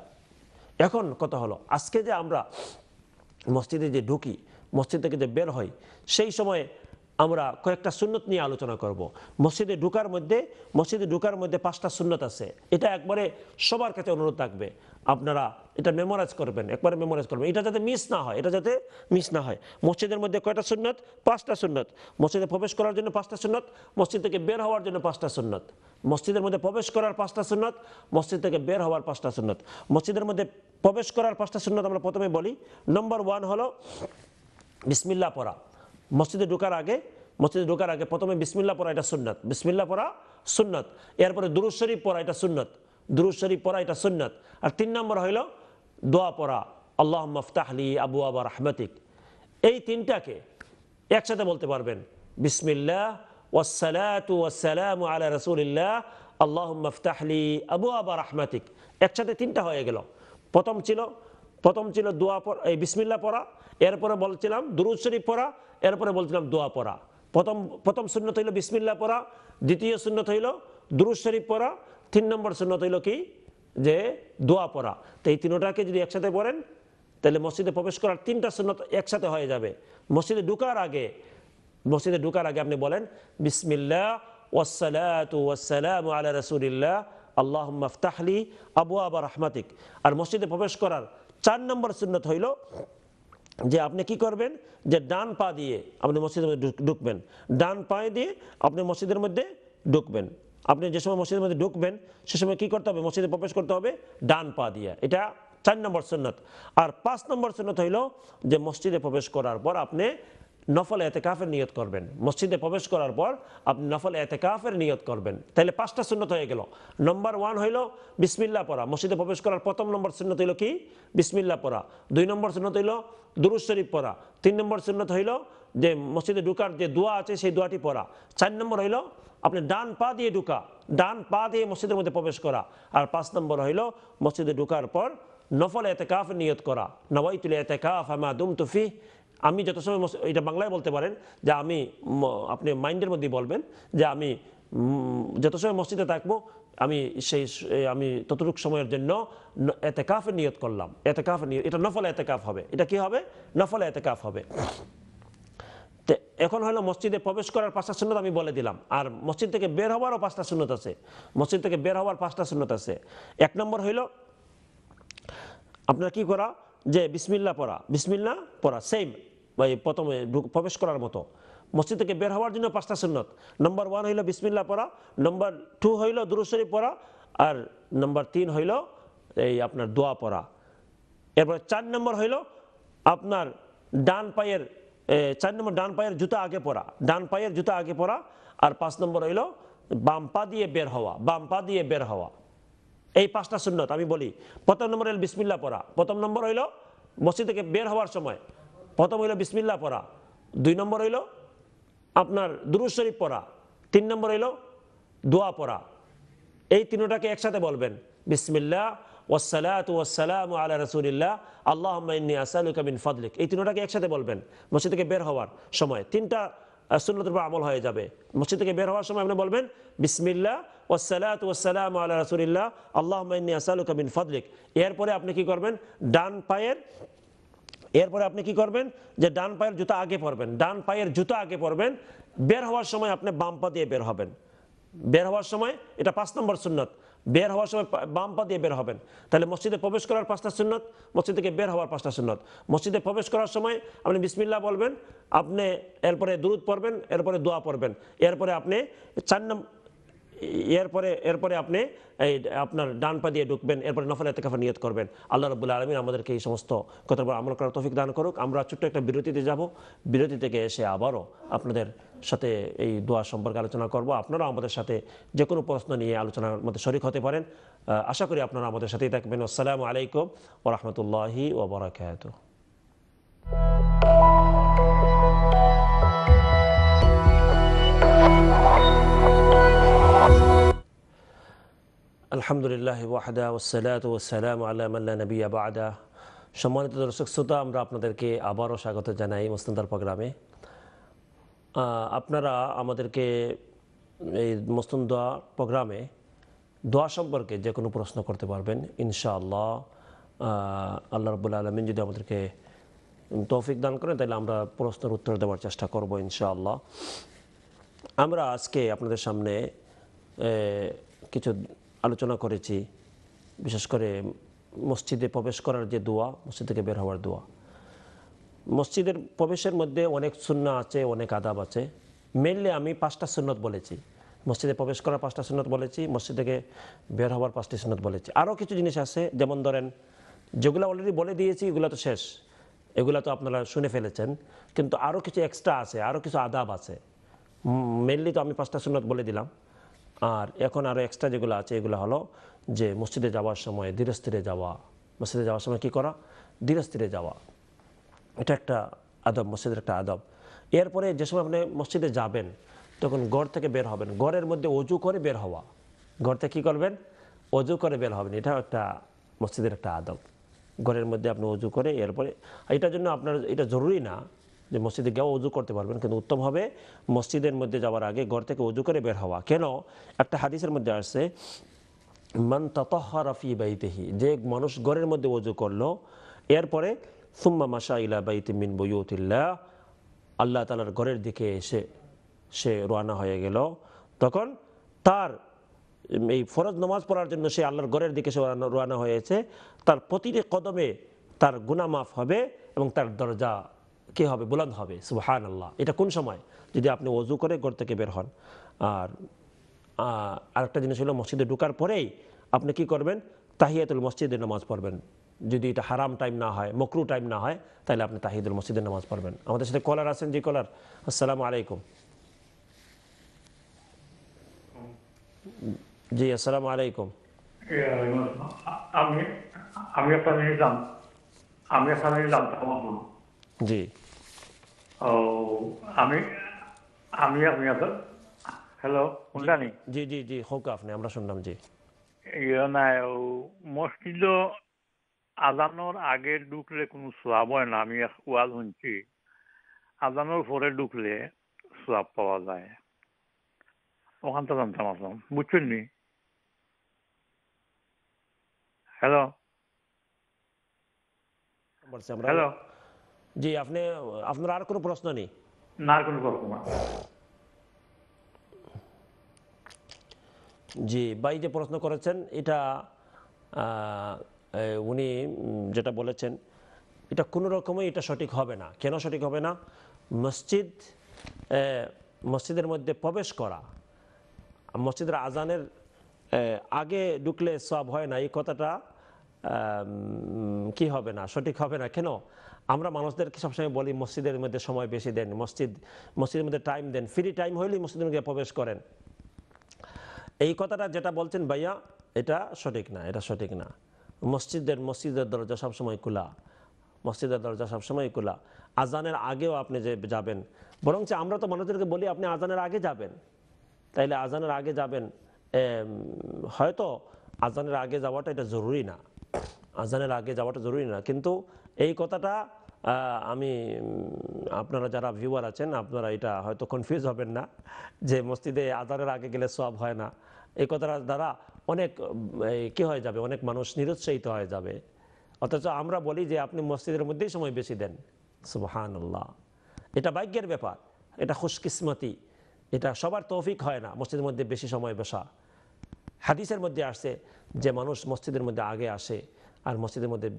এখন কথা হলো আজকে যে আমরা মসজিদে যে ঢুকি মসজিদ থেকে যে বের হই সেই সময়ে আমরা কয়েকটা সুন্নত নিয়ে আলোচনা করব। মসজিদে ঢুকার মধ্যে মসজিদে ঢুকার মধ্যে পাঁচটা সুন্নত আছে এটা একবারে সবার কাছে অনুরোধ থাকবে আপনারা এটা মেমোরাইজ করবেন একবারে মেমোরাইজ করবেন এটা যাতে মিস না হয় এটা যাতে মিস না হয় মসজিদের মধ্যে কয়টা সুন্নত পাঁচটা সুন্নত মসজিদে প্রবেশ করার জন্য পাঁচটা সুন্নত মসজিদ থেকে বের হওয়ার জন্য পাঁচটা সুন্নত মসজিদের মধ্যে প্রবেশ করার পাঁচটা সুন্নত মসজিদ থেকে বের হওয়ার পাঁচটা সুন্নত মসজিদের মধ্যে প্রবেশ করার পাঁচটা সুন্নত আমরা প্রথমে বলি নম্বর ওয়ান হলো বিসমিল্লা পড়া মসজিদে ঢোকার আগে মসজিদে ঢোকার আগে প্রথমে বিসমিল্লা পড়া এটা সুন্নত বিসমিল্লা পড়া সুন্নত এরপরে দুরু শরীফ পড়া এটা সুন্নত দুরুজ শরীফ পড়া এটা সুন্নত আর তিন নম্বর হইল দোয়া পড়া আল্লাহ মফতাহলি আবু আবা রহমাতিক এই তিনটাকে একসাথে বলতে পারবেন বিসমিল্লাহ ওয়াসালাতু ওয়াসালাম আলা রসুলিল্লাহ আল্লাহ মফতাহলি আবু আবা রহমাতিক একসাথে তিনটা হয়ে গেল প্রথম ছিল প্রথম ছিল দোয়া এই বিসমিল্লা পড়া এরপরে বলছিলাম দুরুদ শরীফ পড়া এরপরে বলছিলাম দোয়া পড়া প্রথম প্রথম শূন্য হইল বিসমিল্লা পড়া দ্বিতীয় শূন্য হইল দুরুজ শরীফ পড়া তিন নম্বর শূন্য হইল কি যে দোয়া পড়া তো এই তিনোটাকে যদি একসাথে পড়েন তাহলে মসজিদে প্রবেশ করার তিনটা শূন্য একসাথে হয়ে যাবে মসজিদে ঢুকার আগে মসজিদে ঢুকার আগে আপনি বলেন বিসমিল্লা ওয়াসালাতু ওয়াসালাম আলা আল্লাহ মফতাহলি আবু আবার রহমাতিক আর মসজিদে প্রবেশ করার চার নম্বর সুন্নত হইল যে আপনি কি করবেন যে ডান পা দিয়ে আপনি মসজিদের মধ্যে ঢুকবেন ডান পায়ে দিয়ে আপনি মসজিদের মধ্যে ঢুকবেন আপনি যে সময় মসজিদের মধ্যে ঢুকবেন সে সময় কী করতে হবে মসজিদে প্রবেশ করতে হবে ডান পা দিয়ে এটা চার নম্বর সন্ন্যত আর পাঁচ নম্বর সন্ন্যত হইল যে মসজিদে প্রবেশ করার পর আপনি নফল এতেকাফের নিয়ত করবেন মসজিদে প্রবেশ করার পর আপনি নফল এতেকাফের নিয়ত করবেন তাহলে পাঁচটা সুন্নত হয়ে গেল নম্বর ওয়ান হইল বিসমিল্লা পড়া মসজিদে প্রবেশ করার প্রথম নম্বর সুন্নত হইল কি বিসমিল্লা পড়া দুই নম্বর সুন্নত হইল দুরুজ শরীফ পড়া তিন নম্বর সুন্নত হইল যে মসজিদে ঢুকার যে দোয়া আছে সেই দোয়াটি পড়া চার নম্বর হইল আপনি ডান পা দিয়ে ঢুকা ডান পা দিয়ে মসজিদের মধ্যে প্রবেশ করা আর পাঁচ নম্বর হইল মসজিদে ঢুকার পর নফল এতেকাফ নিয়ত করা নবাইতুল এতেকাফ আমা দুম তুফি আমি যত সময় এটা বাংলায় বলতে পারেন যে আমি আপনি মাইন্ডের মধ্যেই বলবেন যে আমি যত সময় মসজিদে থাকবো আমি সেই আমি ততটুক সময়ের জন্য এতেকাফে নিয়ত করলাম এতেকাফে নিয়ত এটা নফল এতেকাফ হবে এটা কি হবে নফল এতেকাফ হবে এখন হলো মসজিদে প্রবেশ করার পাঁচটা শূন্যত আমি বলে দিলাম আর মসজিদ থেকে বের হওয়ারও পাঁচটা শূন্যত আছে মসজিদ থেকে বের হওয়ার পাঁচটা শূন্যত আছে এক নম্বর হইল আপনার কি করা যে বিসমিল্লা পড়া বিসমিল্লা পড়া সেম প্রথমে প্রবেশ করার মতো মসজিদ থেকে বের হওয়ার জন্য পাঁচটা সুন্নত নম্বর ওয়ান হইল বিসমিল্লা পড়া নম্বর টু হইল দুরুসরি পড়া আর নম্বর তিন হইল এই আপনার দোয়া পড়া এরপরে চার নম্বর হইল আপনার ডান পায়ের চার নম্বর ডান পায়ের জুতা আগে পরা ডান পায়ের জুতা আগে পরা আর পাঁচ নম্বর হইল বাম পা দিয়ে বের হওয়া বাম পা দিয়ে বের হওয়া এই পাঁচটা সুন্নত আমি বলি প্রথম নম্বর হইল বিসমিল্লা পড়া প্রথম নম্বর হইল মসজিদ থেকে বের হওয়ার সময় প্রথম হইল বিসমিল্লা পড়া দুই নম্বর হইল আপনার দুরুজ শরীফ পড়া তিন নম্বর হইল দোয়া পড়া এই তিনটাকে একসাথে বলবেন বিসমিল্লা ওসালাত ওসালাম আলা রসুলিল্লাহ আল্লাহ আসালুকাবিন ফদলিক এই তিনটাকে একসাথে বলবেন মসজিদ থেকে বের হওয়ার সময় তিনটা সুন্নতের উপর আমল হয়ে যাবে মসজিদ থেকে বের হওয়ার সময় আপনি বলবেন বিসমিল্লা ওসালাত ওসালাম আল্লাহ রসুলিল্লাহ আল্লাহ আসালুক বিন ফদলিক এরপরে আপনি কি করবেন ডান পায়ের এরপরে আপনি কি করবেন যে ডান পায়ের জুতা আগে পরবেন ডান পায়ের জুতা আগে পরবেন বের হওয়ার সময় আপনি বাম পা দিয়ে বের হবেন বের হওয়ার সময় এটা পাঁচ নম্বর সুন্নত বের হওয়ার সময় বাম পা দিয়ে বের হবেন তাহলে মসজিদে প্রবেশ করার পাঁচটা সুন্নত মসজিদ থেকে বের হওয়ার পাঁচটা সুন্নত মসজিদে প্রবেশ করার সময় আপনি বিসমিল্লা বলবেন আপনি এরপরে দূরত পড়বেন এরপরে দোয়া পড়বেন এরপরে আপনি চার নম্বর এরপরে এরপরে আপনি এই আপনার ডান পা দিয়ে ঢুকবেন এরপরে নফল এতেকাফা নিয়ত করবেন আল্লাহ রবুল্লা আলমিন আমাদেরকে এই সমস্ত কথা আমল করার তফিক দান করুক আমরা ছোট্ট একটা বিরতিতে যাব বিরতি থেকে এসে আবারও আপনাদের সাথে এই দোয়া সম্পর্কে আলোচনা করব আপনারাও আমাদের সাথে যে কোনো প্রশ্ন নিয়ে আলোচনার মধ্যে শরিক হতে পারেন আশা করি আপনারা আমাদের সাথেই থাকবেন আসসালামু আলাইকুম ওরহমতুল্লাহি ওবরাকাত আলহামদুলিল্লাহ ওয়াহদা ওসালাত ওসালাম আল্লাহ নবী আবাদা সম্মানিত দর্শক শ্রোতা আমরা আপনাদেরকে আবারও স্বাগত জানাই মোস্তান্দার প্রোগ্রামে আপনারা আমাদেরকে এই মোস্তুন প্রোগ্রামে দোয়া সম্পর্কে যে কোনো প্রশ্ন করতে পারবেন ইনশাআল্লাহ আল্লাহ রবুল্লা আলমিন যদি আমাদেরকে তৌফিক দান করেন তাহলে আমরা প্রশ্নের উত্তর দেওয়ার চেষ্টা করব ইনশাআল্লাহ আমরা আজকে আপনাদের সামনে কিছু আলোচনা করেছি বিশেষ করে মসজিদে প্রবেশ করার যে দোয়া মসজিদ থেকে বের হওয়ার দোয়া মসজিদের প্রবেশের মধ্যে অনেক সুন্না আছে অনেক আদাব আছে মেনলি আমি পাঁচটা সুন্নত বলেছি মসজিদে প্রবেশ করার পাঁচটা সুন্নত বলেছি মসজিদ থেকে বের হওয়ার পাঁচটি সুন্নত বলেছি আরও কিছু জিনিস আছে যেমন ধরেন যেগুলো অলরেডি বলে দিয়েছি এগুলো তো শেষ এগুলো তো আপনারা শুনে ফেলেছেন কিন্তু আরও কিছু এক্সট্রা আছে আরও কিছু আদাব আছে মেনলি তো আমি পাঁচটা সুন্নত বলে দিলাম আর এখন আরও এক্সট্রা যেগুলো আছে এগুলো হলো যে মসজিদে যাওয়ার সময় ধীরস্থিরে যাওয়া মসজিদে যাওয়ার সময় কি করা ধীরস্থিরে যাওয়া এটা একটা আদব মসজিদের একটা আদব এরপরে যে সময় আপনি মসজিদে যাবেন তখন গড় থেকে বের হবেন গড়ের মধ্যে অজু করে বের হওয়া গড় থেকে কী করবেন অজু করে বের হবেন এটাও একটা মসজিদের একটা আদব ঘরের মধ্যে আপনি অজু করে এরপরে এটার জন্য আপনার এটা জরুরি না যে মসজিদে গিয়েও অজু করতে পারবেন কিন্তু উত্তম হবে মসজিদের মধ্যে যাওয়ার আগে ঘর থেকে অজু করে বের হওয়া কেন একটা হাদিসের মধ্যে আসছে মান ততহারফি বাইতেহি যে মানুষ ঘরের মধ্যে অজু করলো এরপরে সুম্মা মাসা ইলা বাইতে মিন বইউতিল্লাহ আল্লাহ তালার ঘরের দিকে এসে সে রোয়ানা হয়ে গেল তখন তার এই ফরজ নামাজ পড়ার জন্য সে আল্লাহর ঘরের দিকে সে রওনা হয়েছে তার প্রতিটি কদমে তার গুনামাফ মাফ হবে এবং তার দরজা কে হবে বুলান হবে সুহান আল্লাহ এটা কোন সময় যদি আপনি অজু করে ঘর থেকে বের হন আর আরেকটা জিনিস হলো মসজিদে ঢুকার পরেই আপনি কি করবেন তাহিয়াতুল মসজিদে নামাজ পড়বেন যদি এটা হারাম টাইম না হয় মকরু টাইম না হয় তাহলে আপনি তাহিদুল মসজিদে নামাজ পড়বেন আমাদের সাথে কলার আছেন জি কলার আসসালামু আলাইকুম জি আসসালামু আলাইকুম আমি আমি একটা জিনিস আমি একটা জিনিস জানতাম জি ও আমি আমি আমি হ্যালো শুনলানি জি জি জি হোক আপনি আমরা শুনলাম জি ইয়ে নাই ও মসজিদ আজানোর আগে ঢুকলে কোনো সোয়াব হয় না আমি ওয়াজ শুনছি আজানোর পরে ঢুকলে সোয়াব পাওয়া যায় ওখানটা জানতাম আসলাম বুঝছেন নি হ্যালো হ্যালো জি আপনি আপনার আর কোনো প্রশ্ন নেই না কোনো প্রশ্ন জি ভাই যে প্রশ্ন করেছেন এটা উনি যেটা বলেছেন এটা কোনো রকমই এটা সঠিক হবে না কেন সঠিক হবে না মসজিদ মসজিদের মধ্যে প্রবেশ করা মসজিদের আজানের আগে ঢুকলে সব হয় না এই কথাটা কি হবে না সঠিক হবে না কেন আমরা মানুষদেরকে সবসময় বলি মসজিদের মধ্যে সময় বেশি দেন মসজিদ মসজিদের মধ্যে টাইম দেন ফ্রি টাইম হইলেই মসজিদের মধ্যে প্রবেশ করেন এই কথাটা যেটা বলছেন ভাইয়া এটা সঠিক না এটা সঠিক না মসজিদের মসজিদের দরজা সবসময় খোলা মসজিদের দরজা সবসময় খোলা আজানের আগেও আপনি যে যাবেন যে আমরা তো মানুষদেরকে বলি আপনি আজানের আগে যাবেন তাইলে আজানের আগে যাবেন হয়তো আজানের আগে যাওয়াটা এটা জরুরি না আজানের আগে যাওয়াটা জরুরি না কিন্তু এই কথাটা আমি আপনারা যারা ভিউয়ার আছেন আপনারা এটা হয়তো কনফিউজ হবেন না যে মসজিদে আদারের আগে গেলে সব হয় না এই কথাটার দ্বারা অনেক কি হয়ে যাবে অনেক মানুষ নিরুৎসাহিত হয়ে যাবে অথচ আমরা বলি যে আপনি মসজিদের মধ্যেই সময় বেশি দেন সুবাহান্লাহ এটা বাইকের ব্যাপার এটা খুশকিসমতি এটা সবার তৌফিক হয় না মসজিদের মধ্যে বেশি সময় বসা হাদিসের মধ্যে আসছে যে মানুষ মসজিদের মধ্যে আগে আসে আর মসজিদের মধ্যে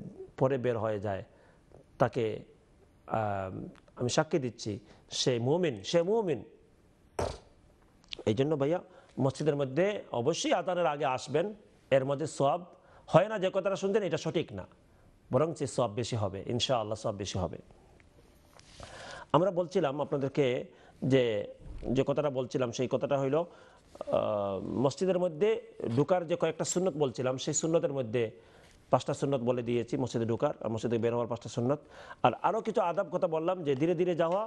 পরে বের হয়ে যায় তাকে আমি সাক্ষী দিচ্ছি সে মোমিন সে মোমিন এই জন্য ভাইয়া মসজিদের মধ্যে অবশ্যই আদানের আগে আসবেন এর মধ্যে সব হয় না যে কথাটা শুনতেন এটা সঠিক না বরং সে সব বেশি হবে ইনশা আল্লাহ সব বেশি হবে আমরা বলছিলাম আপনাদেরকে যে যে কথাটা বলছিলাম সেই কথাটা হইল মসজিদের মধ্যে ঢুকার যে কয়েকটা সুন্নত বলছিলাম সেই সুন্নতের মধ্যে পাঁচটা সুন্নত বলে দিয়েছি মসজিদে ঢুকার আর মসজিদে বের হওয়ার পাঁচটা সুন্নত আর আরও কিছু আদাব কথা বললাম যে ধীরে ধীরে যাওয়া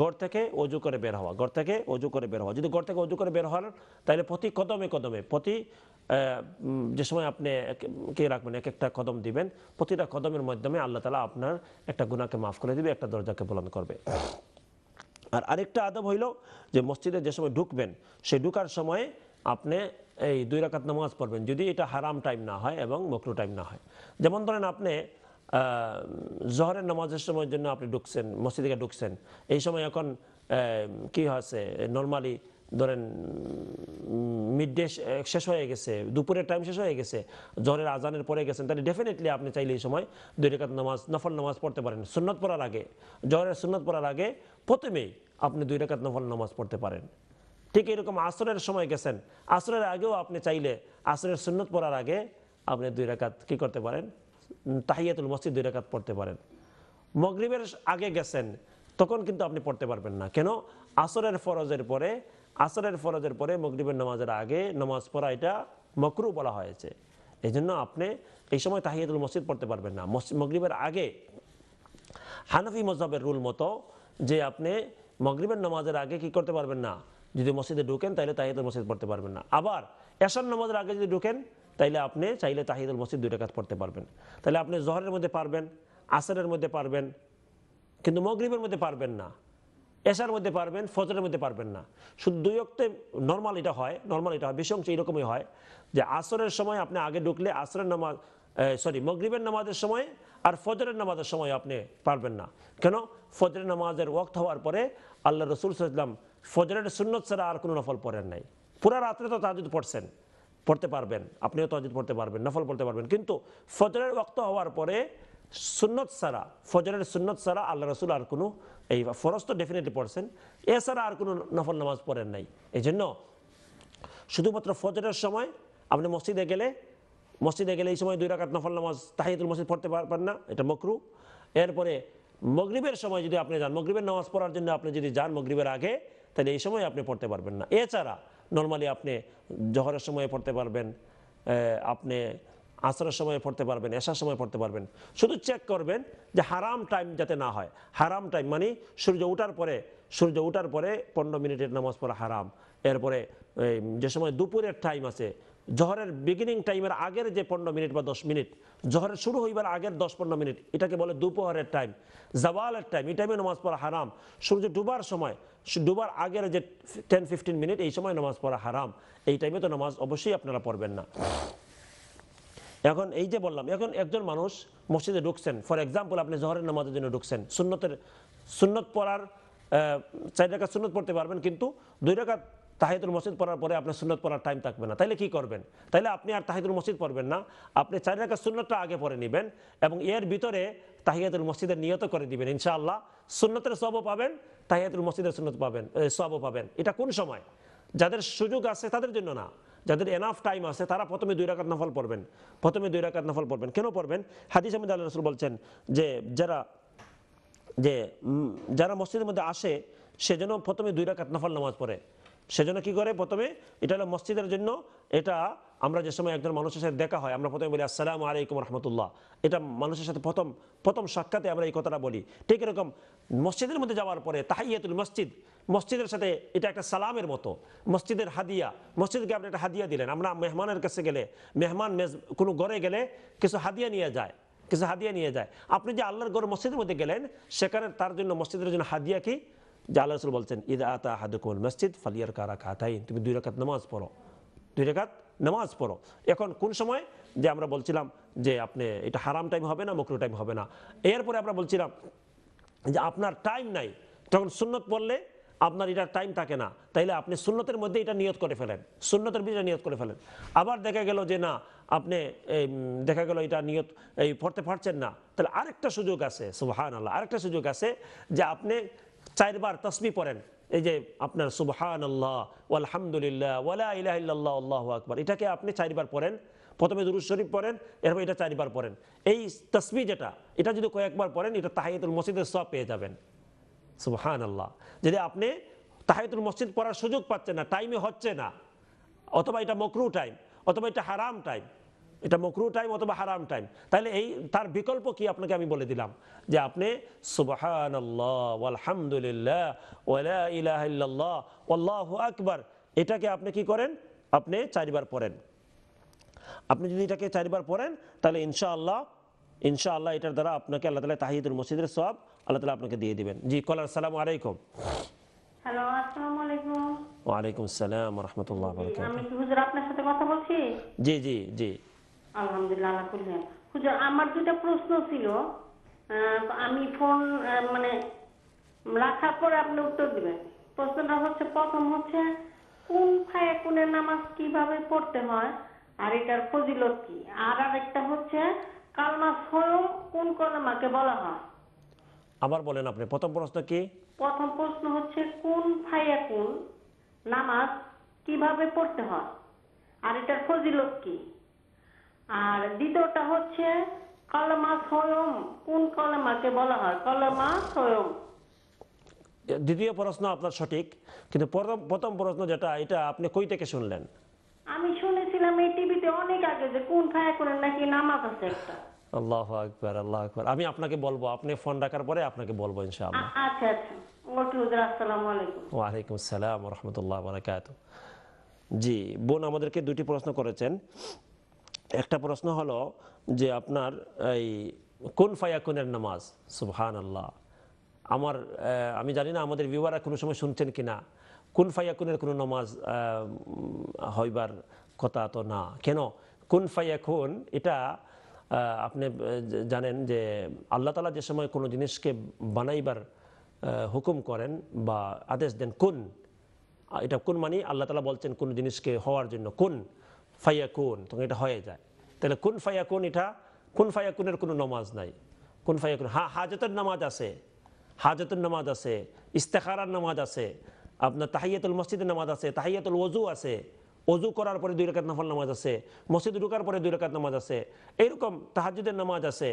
ঘর থেকে অজু করে বের হওয়া ঘর থেকে অজু করে বের হওয়া যদি ঘর থেকে অজু করে বের হন তাহলে প্রতি কদমে কদমে প্রতি যে সময় আপনি কে রাখবেন এক একটা কদম দিবেন প্রতিটা কদমের মাধ্যমে আল্লাহ তালা আপনার একটা গুণাকে মাফ করে দিবে একটা দরজাকে বলন করবে আর আরেকটা আদব হইল যে মসজিদে যে সময় ঢুকবেন সেই ঢুকার সময়ে আপনি এই দুই রাকাত নামাজ পড়বেন যদি এটা হারাম টাইম না হয় এবং মকরু টাইম না হয় যেমন ধরেন আপনি জহরের নামাজের সময়ের জন্য আপনি ঢুকছেন মসজিদে ঢুকছেন এই সময় এখন কি হয়েছে নর্মালি ধরেন মিড ডে শেষ হয়ে গেছে দুপুরের টাইম শেষ হয়ে গেছে জ্বরের আজানের পরে গেছেন তাহলে ডেফিনেটলি আপনি চাইলে এই সময় দুই রেখাত নামাজ নফল নামাজ পড়তে পারেন সুন্নত পড়ার আগে জ্বরের সুন্নত পড়ার আগে প্রথমেই আপনি দুই রেখাত নফল নামাজ পড়তে পারেন ঠিক এরকম আসরের সময় গেছেন আসরের আগেও আপনি চাইলে আসরের সুন্নত পড়ার আগে আপনি দুই রাকাত কি করতে পারেন তাহিয়াতুল মসজিদ দুই রাকাত পড়তে পারেন মগরিবের আগে গেছেন তখন কিন্তু আপনি পড়তে পারবেন না কেন আসরের ফরজের পরে আসরের ফরজের পরে মগরিবের নামাজের আগে নামাজ পড়া এটা মকরু বলা হয়েছে এই জন্য আপনি এই সময় তাহিয়াতুল মসজিদ পড়তে পারবেন না মগরিবের আগে হানফি মজাবের রুল মতো যে আপনি মগরিবের নামাজের আগে কি করতে পারবেন না যদি মসজিদে ঢোকেন তাহলে তাহিদুল মসজিদ পড়তে পারবেন না আবার এশার নামাজের আগে যদি ঢোকেন তাইলে আপনি চাইলে তাহিদুল মসজিদ দুই কাজ পড়তে পারবেন তাহলে আপনি জহরের মধ্যে পারবেন আসরের মধ্যে পারবেন কিন্তু মগরিবের মধ্যে পারবেন না এশার মধ্যে পারবেন ফজরের মধ্যে পারবেন না শুধু দুই অক্টে নর্মাল এটা হয় নর্মাল এটা হয় অংশ এরকমই হয় যে আসরের সময় আপনি আগে ঢুকলে আসরের নামাজ সরি মগরীবের নামাজের সময় আর ফজরের নামাজের সময় আপনি পারবেন না কেন ফজরের নামাজের ওয়াক্ত হওয়ার পরে আল্লাহ রসুল সাল্লাম ফজরের সুন্নত ছাড়া আর কোনো নফল পড়েন নাই পুরা রাত্রে তো তাজুদ পড়ছেন পড়তে পারবেন আপনিও তাজুদ পড়তে পারবেন নফল পড়তে পারবেন কিন্তু ফজরের বক্ত হওয়ার পরে সুন্নত সারা ফজরের সুন্নত সারা আল্লাহ রসুল আর কোনো এই ফরস তো ডেফিনেটলি পড়ছেন এছাড়া আর কোনো নফল নামাজ পড়েন নাই এই জন্য শুধুমাত্র ফজরের সময় আপনি মসজিদে গেলে মসজিদে গেলে এই সময় দুই রাকাত নফল নামাজ তাহিদুল মসজিদ পড়তে পারবেন না এটা মকরু এরপরে মগরিবের সময় যদি আপনি যান মগরিবের নামাজ পড়ার জন্য আপনি যদি যান মগরিবের আগে তাহলে এই সময় আপনি পড়তে পারবেন না এছাড়া নর্মালি আপনি জহরের সময়ে পড়তে পারবেন আপনি আসরের সময় পড়তে পারবেন এসার সময় পড়তে পারবেন শুধু চেক করবেন যে হারাম টাইম যাতে না হয় হারাম টাইম মানে সূর্য ওঠার পরে সূর্য ওঠার পরে পনেরো মিনিটের নামাজ পড়া হারাম এরপরে যে সময় দুপুরের টাইম আছে জহরের বিগিনিং টাইমের আগের যে পনেরো মিনিট বা দশ মিনিট জহরের শুরু হইবার আগের দশ পনেরো মিনিট এটাকে বলে দুপহরের টাইম জাওয়ালের টাইম এই টাইমে নামাজ পড়া হারাম সূর্য ডুবার সময় ডুবার আগের যে টেন ফিফটিন মিনিট এই সময় নামাজ পড়া হারাম এই টাইমে তো নামাজ অবশ্যই আপনারা পড়বেন না এখন এই যে বললাম এখন একজন মানুষ মসজিদে ঢুকছেন ফর এক্সাম্পল আপনি জহরের নামাজের জন্য ঢুকছেন সুন্নতের সুন্নত পড়ার চার টাকা সুন্নত পড়তে পারবেন কিন্তু দুই টাকা তাহিদুল মসজিদ পড়ার পরে আপনার সুন্নত পড়ার টাইম থাকবে না তাহলে কি করবেন তাহলে আপনি আর তাহিদুল মসজিদ পড়বেন না আপনি চার রেখা সুন্নতটা আগে পরে নেবেন এবং এর ভিতরে তাহিয়াতুল মসজিদের নিয়ত করে দিবেন ইনশাআল্লাহ সুন্নতের সবও পাবেন তাহিয়াতুল মসজিদের সুন্নত পাবেন সবও পাবেন এটা কোন সময় যাদের সুযোগ আছে তাদের জন্য না যাদের এনাফ টাইম আছে তারা প্রথমে দুই রাকাত নফল পড়বেন প্রথমে দুই রাকাত নফল পড়বেন কেন পড়বেন হাদিস আহমদ আল্লাহ রসুল বলছেন যে যারা যে যারা মসজিদের মধ্যে আসে সেজন্য প্রথমে দুই রাকাত নফল নামাজ পড়ে সেজন্য কি করে প্রথমে এটা হলো মসজিদের জন্য এটা আমরা যে সময় একজন মানুষের সাথে দেখা হয় আমরা প্রথমে বলি আসসালাম আলাইকুম রহমতুল্লাহ এটা মানুষের সাথে প্রথম প্রথম সাক্ষাতে আমরা এই কথাটা বলি ঠিক এরকম মসজিদের মধ্যে যাওয়ার পরে তাহাইয়াতুল মসজিদ মসজিদের সাথে এটা একটা সালামের মতো মসজিদের হাদিয়া মসজিদকে আপনি একটা হাদিয়া দিলেন আমরা মেহমানের কাছে গেলে মেহমান কোনো ঘরে গেলে কিছু হাদিয়া নিয়ে যায় কিছু হাদিয়া নিয়ে যায় আপনি যে আল্লাহর গড় মসজিদের মধ্যে গেলেন সেখানে তার জন্য মসজিদের জন্য হাদিয়া কি জালাসুল বলছেন ঈদ আতা হাদুকুল মসজিদ ফালিয়ার কারা খাতাইন তুমি দুই রেখাত নামাজ পড়ো দুই রেখাত নামাজ পড়ো এখন কোন সময় যে আমরা বলছিলাম যে আপনি এটা হারাম টাইম হবে না মকরু টাইম হবে না এরপরে আমরা বলছিলাম যে আপনার টাইম নাই তখন সুন্নত পড়লে আপনার এটা টাইম থাকে না তাইলে আপনি সুন্নতের মধ্যে এটা নিয়ত করে ফেলেন সুন্নতের বিষয়ে নিয়ত করে ফেলেন আবার দেখা গেল যে না আপনি এই দেখা গেল এটা নিয়ত এই পড়তে পারছেন না তাহলে আরেকটা সুযোগ আছে সুহান আল্লাহ আরেকটা সুযোগ আছে যে আপনি চারবার তসবি পড়েন এই যে আপনার সুবহান আল্লাহ আলহামদুলিল্লাহ ওলা ইলাহ ইল্লাহ আল্লাহ আকবর এটাকে আপনি চারবার পড়েন প্রথমে দুরুজ শরীফ পড়েন এরপর এটা চারবার পড়েন এই তসবি যেটা এটা যদি কয়েকবার পড়েন এটা তাহিয়াতুল মসজিদের সব পেয়ে যাবেন সুবহান আল্লাহ যদি আপনি তাহিয়াতুল মসজিদ পড়ার সুযোগ পাচ্ছেন না টাইমে হচ্ছে না অথবা এটা মকরু টাইম অথবা এটা হারাম টাইম এটা মকরু টাইম অথবা হারাম টাইম তাহলে এই তার বিকল্প কি আপনাকে আমি বলে দিলাম যে আপনি সুবাহান এটাকে আপনি কি করেন আপনি চারিবার পড়েন আপনি যদি এটাকে চারিবার পড়েন তাহলে ইনশাআল্লাহ ইনশাআল্লাহ এটার দ্বারা আপনাকে আল্লাহ তালা তাহিদুল মসজিদের সব আল্লাহ তালা আপনাকে দিয়ে দিবেন জি কলার সালাম আলাইকুম হ্যালো আসসালামু আলাইকুম ওয়ালাইকুম আসসালাম রহমতুল্লাহ আমি হুজুর আপনার সাথে কথা বলছি জি জি জি আলহামদুলিল্লাহ আল্লাহ হুজুর আমার দুটা প্রশ্ন ছিল আমি ফোন মানে রাখার পরে আপনি উত্তর দিবেন প্রশ্নটা হচ্ছে প্রথম হচ্ছে কোন খায়ে কোন নামাজ কিভাবে পড়তে হয় আর এটার ফজিলত কি আর আরেকটা হচ্ছে কালমা স্বয়ং কোন কলমাকে বলা হয় আবার বলেন আপনি প্রথম প্রশ্ন কি প্রথম প্রশ্ন হচ্ছে কোন ফাইয়া কোন নামাজ কিভাবে পড়তে হয় আর এটার ফজিলত কি আর দ্বিতীয়টা হচ্ছে কলমা স্বয়ং কোন কলমাকে বলা হয় কলমা স্বয়ং দ্বিতীয় প্রশ্ন আপনার সঠিক কিন্তু প্রথম প্রশ্ন যেটা এটা আপনি কই থেকে শুনলেন আমি শুনেছিলাম এই টিভিতে অনেক আগে যে কোন খায়া করেন নাকি নামাজ আছে একটা আকবার আকবার আমি আপনাকে বলবো আপনি ফোন রাখার পরে আপনাকে বলবো ইনশাআল্লাহ আচ্ছা আচ্ছা আসসালামু আলাইকুম ওয়া আলাইকুম আসসালাম ওয়া রাহমাতুল্লাহি ওয়া জি বোন আমাদেরকে দুটি প্রশ্ন করেছেন একটা প্রশ্ন হলো যে আপনার এই কোন ফায়াকুনের নামাজ সুবহান আল্লাহ আমার আমি জানি না আমাদের ভিউয়াররা কোনো সময় শুনছেন কি না কোন ফায়াকুনের কোনো নামাজ হইবার কথা তো না কেন কোন ফায়াকুন এটা আপনি জানেন যে আল্লাহ তালা যে সময় কোনো জিনিসকে বানাইবার হুকুম করেন বা আদেশ দেন কোন এটা কোন মানে আল্লাহ তালা বলছেন কোন জিনিসকে হওয়ার জন্য কোন ফাইয়াকুন তখন এটা হয়ে যায় তাহলে কোন ফাইয়াকুন এটা কোন ফায়াকুনের কোনো নমাজ নাই কোন ফায়াকুন হা হাজতের নামাজ আছে হাজতের নামাজ আছে ইস্তেখারার নামাজ আছে আপনার তাহিয়াতুল মসজিদের নামাজ আছে তাহিয়াতুল ওজু আছে অজু করার পরে দুই রেখাত নফল নামাজ আছে মসজিদ ঢুকার পরে দুই রেখাত নামাজ আছে এরকম তাহাজুদের নামাজ আছে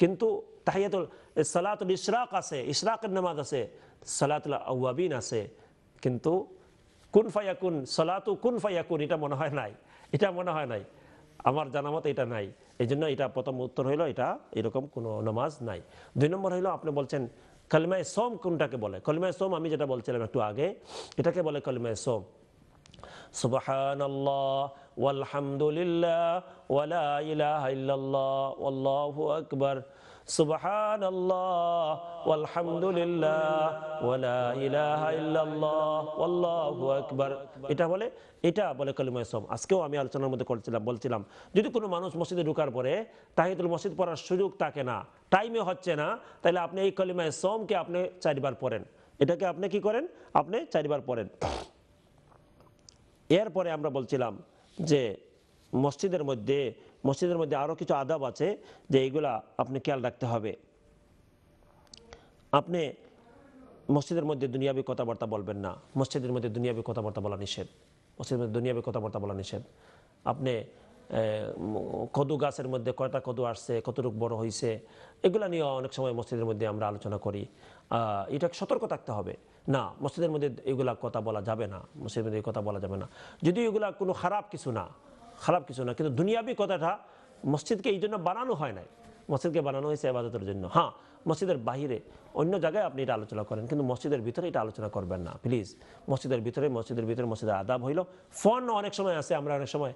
কিন্তু তাহিয়াতুল সালাতুল ইশরাক আছে ইশরাকের নামাজ আছে সালাতুল আউয়াবিন আছে কিন্তু কুন ফায়াকুন সালাতু কুন ফায়াকুন এটা মনে হয় নাই এটা মনে হয় নাই আমার জানামত এটা নাই এই জন্য এটা প্রথম উত্তর হইলো এটা এরকম কোনো নামাজ নাই দুই নম্বর হইলো আপনি বলছেন কলিমায় সোম কোনটাকে বলে কলিমায় সোম আমি যেটা বলছিলাম একটু আগে এটাকে বলে কলিমায় সোম সুবাহ ওয়ালহামদুলিল্লাহ ওয়ালা ইলাহা ইল্লাল্লাহ আল্লাহু سبحان الله والحمد لله ولا الله والله এটা বলে এটা বলে কালিমায় সব আজকেও আমি আলোচনার মধ্যে বলছিলাম যদি কোনো মানুষ মসজিদে ঢুকার পরে তাহিদুল মসজিদ পড়ার সুযোগ থাকে না টাইমে হচ্ছে না তাহলে আপনি এই কালিমায় সোমকে আপনি চারবার পড়েন এটাকে আপনি কি করেন আপনি চারবার পড়েন এরপরে আমরা বলছিলাম যে মসজিদের মধ্যে মসজিদের মধ্যে আরও কিছু আদাব আছে যে এইগুলা আপনি খেয়াল রাখতে হবে আপনি মসজিদের মধ্যে দুনিয়াবি কথাবার্তা বলবেন না মসজিদের মধ্যে দুনিয়াবি কথাবার্তা বলা নিষেধ মসজিদের মধ্যে দুনিয়াবি কথাবার্তা বলা নিষেধ আপনি কদু গাছের মধ্যে কয়টা কদু আসছে কতটুকু বড় হয়েছে এগুলো নিয়ে অনেক সময় মসজিদের মধ্যে আমরা আলোচনা করি এটা সতর্ক থাকতে হবে না মসজিদের মধ্যে এগুলা কথা বলা যাবে না মসজিদের মধ্যে কথা বলা যাবে না যদি এগুলা কোনো খারাপ কিছু না খারাপ কিছু না কিন্তু দুনিয়াবি কথাটা মসজিদকে এই জন্য বানানো হয় নাই মসজিদকে বানানো হয়েছে আবাদতের জন্য হ্যাঁ মসজিদের বাহিরে অন্য জায়গায় আপনি এটা আলোচনা করেন কিন্তু মসজিদের ভিতরে এটা আলোচনা করবেন না প্লিজ মসজিদের ভিতরে মসজিদের ভিতরে মসজিদের আদাব হইল ফোন অনেক সময় আছে আমরা অনেক সময়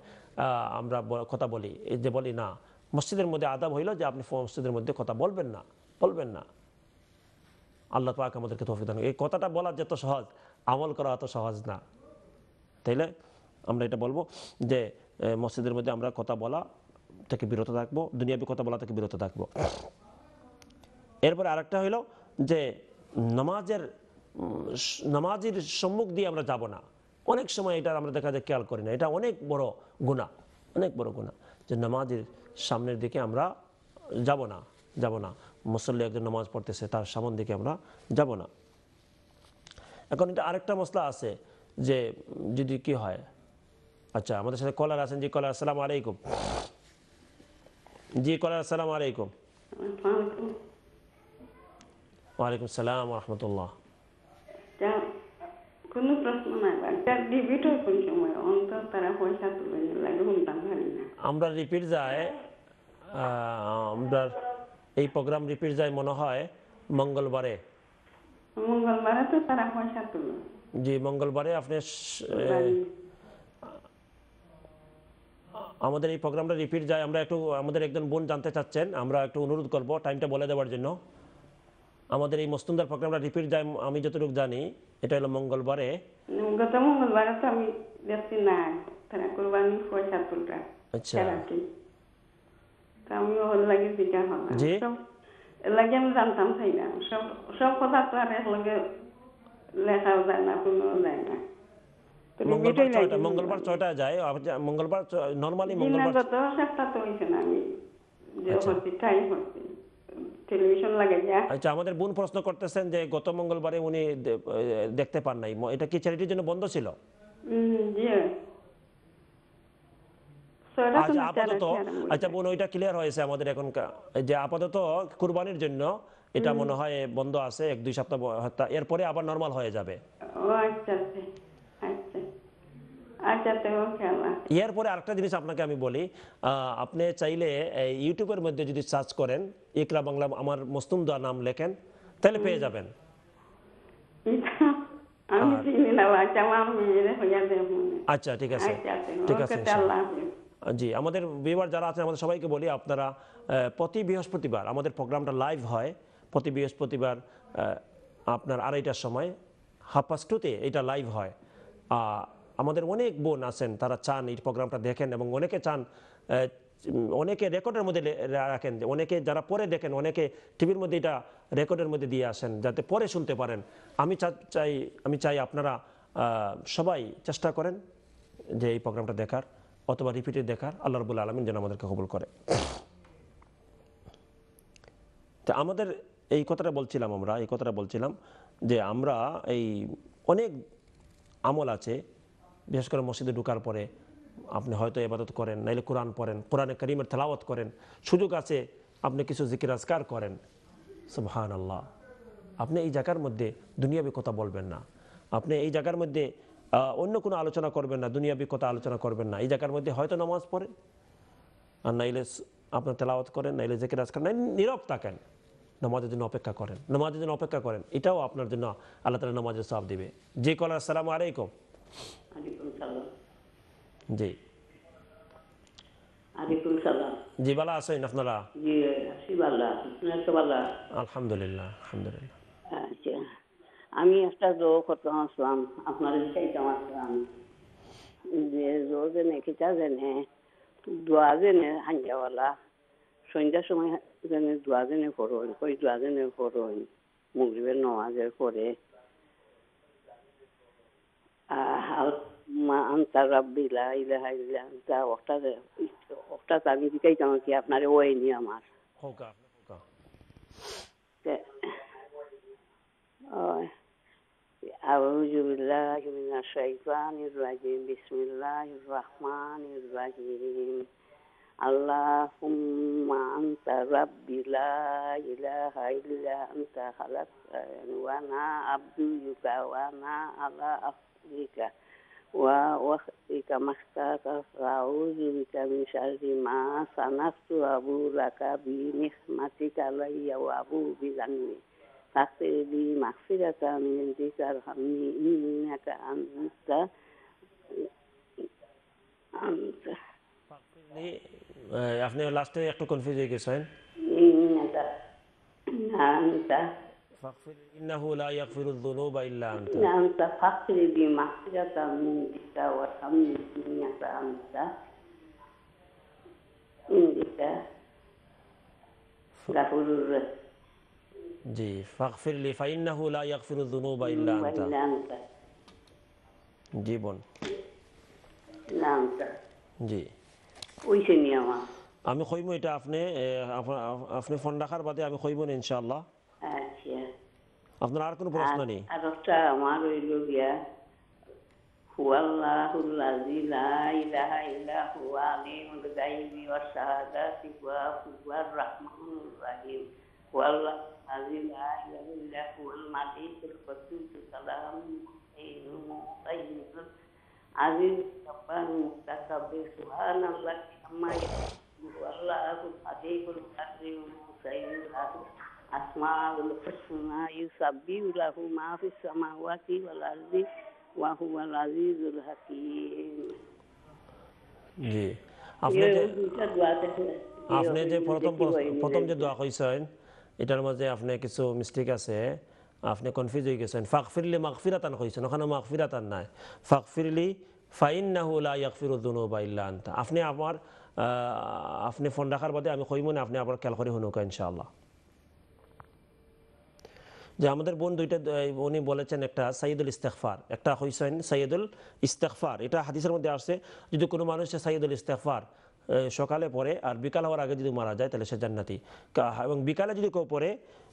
আমরা কথা বলি যে বলি না মসজিদের মধ্যে আদাব হইল যে আপনি মসজিদের মধ্যে কথা বলবেন না বলবেন না আল্লাহ পাক আমাদেরকে তৌফিক এই কথাটা বলা যত সহজ আমল করা অত সহজ না তাইলে আমরা এটা বলবো যে মসজিদের মধ্যে আমরা কথা বলা থেকে বিরত থাকবো দুনিয়াবি কথা বলা থেকে বিরত থাকবো এরপরে আরেকটা হইল যে নামাজের নামাজের সম্মুখ দিয়ে আমরা যাব না অনেক সময় এটা আমরা দেখা যায় খেয়াল করি না এটা অনেক বড় গুণা অনেক বড় গুণা যে নামাজের সামনের দিকে আমরা যাব না যাব না মুসল্লি একজন নামাজ পড়তেছে তার সামনের দিকে আমরা যাব না এখন এটা আরেকটা মশলা আছে যে যদি কি হয় আচ্ছা আমাদের সাথে কলার আছেন জি কলার আসসালাম আলাইকুম জি কলার আসসালাম আলাইকুম ওয়ালাইকুম সালাম রহমতুল্লাহ আমরা রিপিট যায় আমরা এই প্রোগ্রাম রিপিট যায় মনে হয় মঙ্গলবারে মঙ্গলবারে তো তারা পয়সা তুলে জি মঙ্গলবারে আপনি আমাদের এই প্রোগ্রামটা রিপিট যায় আমরা একটু আমাদের একজন বোন জানতে চাচ্ছেন আমরা একটু অনুরোধ করব টাইমটা বলে দেওয়ার জন্য আমাদের এই মস্তুমদার প্রোগ্রামটা রিপিট যায় আমি যতটুকু জানি এটা হলো মঙ্গলবারে আচ্ছা। আমি জানতাম সব সব কথা লেখাও কোনো মঙ্গলবার ছয়টা যায় মঙ্গলবার নর্মালি মঙ্গলবার গত সপ্তাহ তো হয়েছে না আমি যে আচ্ছা। হসপিটাল টেলিভিশন লাগে আচ্ছা আমাদের বোন প্রশ্ন করতেছেন যে গত মঙ্গলবারে উনি দেখতে পান নাই এটা কি চ্যারিটির জন্য বন্ধ ছিল আচ্ছা আপাতত আচ্ছা বোন ওইটা ক্লিয়ার হয়েছে আমাদের এখন যে আপাতত কুরবানির জন্য এটা মনে হয় বন্ধ আছে এক দুই সপ্তাহ এরপরে আবার নর্মাল হয়ে যাবে আচ্ছা, আচ্ছা। ইয়ার পরে আরেকটা জিনিস আপনাকে আমি বলি আপনি চাইলে ইউটিউবের মধ্যে যদি সার্চ করেন ইকরা বাংলা আমার মস্তুম দোয়া নাম লেখেন তাহলে পেয়ে যাবেন আচ্ছা ঠিক আছে আচ্ছা, আচ্ছা, ঠিক আছে জি আমাদের ভিউয়ার যারা আছেন আমাদের সবাইকে বলি আপনারা প্রতি বৃহস্পতিবার আমাদের প্রোগ্রামটা লাইভ হয় প্রতি বৃহস্পতিবার আপনার আড়াইটার সময় হাফ পাস্ট টুতে এটা লাইভ হয় আমাদের অনেক বোন আছেন তারা চান এই প্রোগ্রামটা দেখেন এবং অনেকে চান অনেকে রেকর্ডের মধ্যে রাখেন অনেকে যারা পরে দেখেন অনেকে টিভির মধ্যে এটা রেকর্ডের মধ্যে দিয়ে আসেন যাতে পরে শুনতে পারেন আমি চাই আমি চাই আপনারা সবাই চেষ্টা করেন যে এই প্রোগ্রামটা দেখার অথবা রিপিটে দেখার আল্লাহ রবুল্লা আলমিন যেন আমাদেরকে কবুল করে তো আমাদের এই কথাটা বলছিলাম আমরা এই কথাটা বলছিলাম যে আমরা এই অনেক আমল আছে বিশেষ করে মসজিদে ঢুকার পরে আপনি হয়তো এবাদত করেন নাইলে কোরআন পড়েন কোরআনে করিমের তেলাওয়াত করেন সুযোগ আছে আপনি কিছু জিকির আজকার করেন সুবহান আল্লাহ আপনি এই জায়গার মধ্যে দুনিয়াবি কথা বলবেন না আপনি এই জায়গার মধ্যে অন্য কোনো আলোচনা করবেন না দুনিয়াবি কথা আলোচনা করবেন না এই জায়গার মধ্যে হয়তো নামাজ পড়েন আর নাইলে আপনার তেলাওয়াত করেন নাইলে জেকের আজকার নাই নীরব থাকেন নামাজের জন্য অপেক্ষা করেন নামাজের জন্য অপেক্ষা করেন এটাও আপনার জন্য আল্লাহ তালা নামাজের সাপ দিবে যে কলার সালাম আলাইকুম জি জি ভালো আছেন আপনারা আলহামদুলিল্লাহ আলহামদুলিল্লাহ আচ্ছা। আমি একটা জো করতে আসলাম আপনার চাইতে আসলাম যে জেনে কিতা জেনে দোয়া জেনে সন্ধ্যার সময় জেনে দোয়া জেনে করো ওই দোয়া জেনে করো মগরিবের নওয়াজের করে ما أنت ربي لا إله إلا أنت وقتت عمي دي كيتا كي كياف ناري وين يا مار خوكا آه. أعوذ بالله من الشيطان الرجيم بسم الله الرحمن الرحيم اللهم أنت ربي لا إله إلا أنت خلقتني وأنا عبدك وأنا على أخذك Wa wak i ka machka ka fga ouzi mi ka michal di ma sanak tu abu laka bi mi matika la i yaw abu bi zangne. Fakte di maksir ata menjika rhamni inyaka amtah. Amtah. Fakte di, afne yo laste ekto konfize gisey? Inyaka. Amtah. فاغفر إنه لا يغفر الذنوب إلا أنت فاغفر لي وارحمني إنك غفور আমি কইমু এটা আপনি আপনি phone রাখার বাদে আমি কইব ইনশাআল্লাহ আপনার আর কোনো প্রশ্ন নেই আর একটা আমার রইল গিয়া আজিফ الأسماء الحسنى يسبح له ما في السماوات والأرض وهو العزيز الحكيم জি আপনি যে আপনি যে প্রথম প্রথম যে দোয়া কইছেন এটার মাঝে আপনি কিছু মিস্টেক আছে আপনি কনফিউজ হয়ে গেছেন ফাকফিরলি মাগফিরাতান কইছেন ওখানে মাগফিরাতান নাই ফাকফিরলি ফাইন্নাহু লা ইয়াগফিরু যুনুবা ইল্লা আনতা আপনি আমার আপনি ফোন রাখার বাদে আমি কইমনে আপনি আবার খেয়াল করে হনুকা ইনশাআল্লাহ যে আমাদের বোন দুইটা উনি বলেছেন একটা সাইদুল ইস্তেকফার একটা হইসেন সাইদুল ইস্তেকফার এটা হাদিসের মধ্যে আসছে যদি কোনো মানুষ সাইদুল ইস্তেকফার সকালে পরে আর বিকাল হওয়ার আগে যদি মারা যায় তাহলে সে জান্নাতি এবং বিকালে যদি কেউ পরে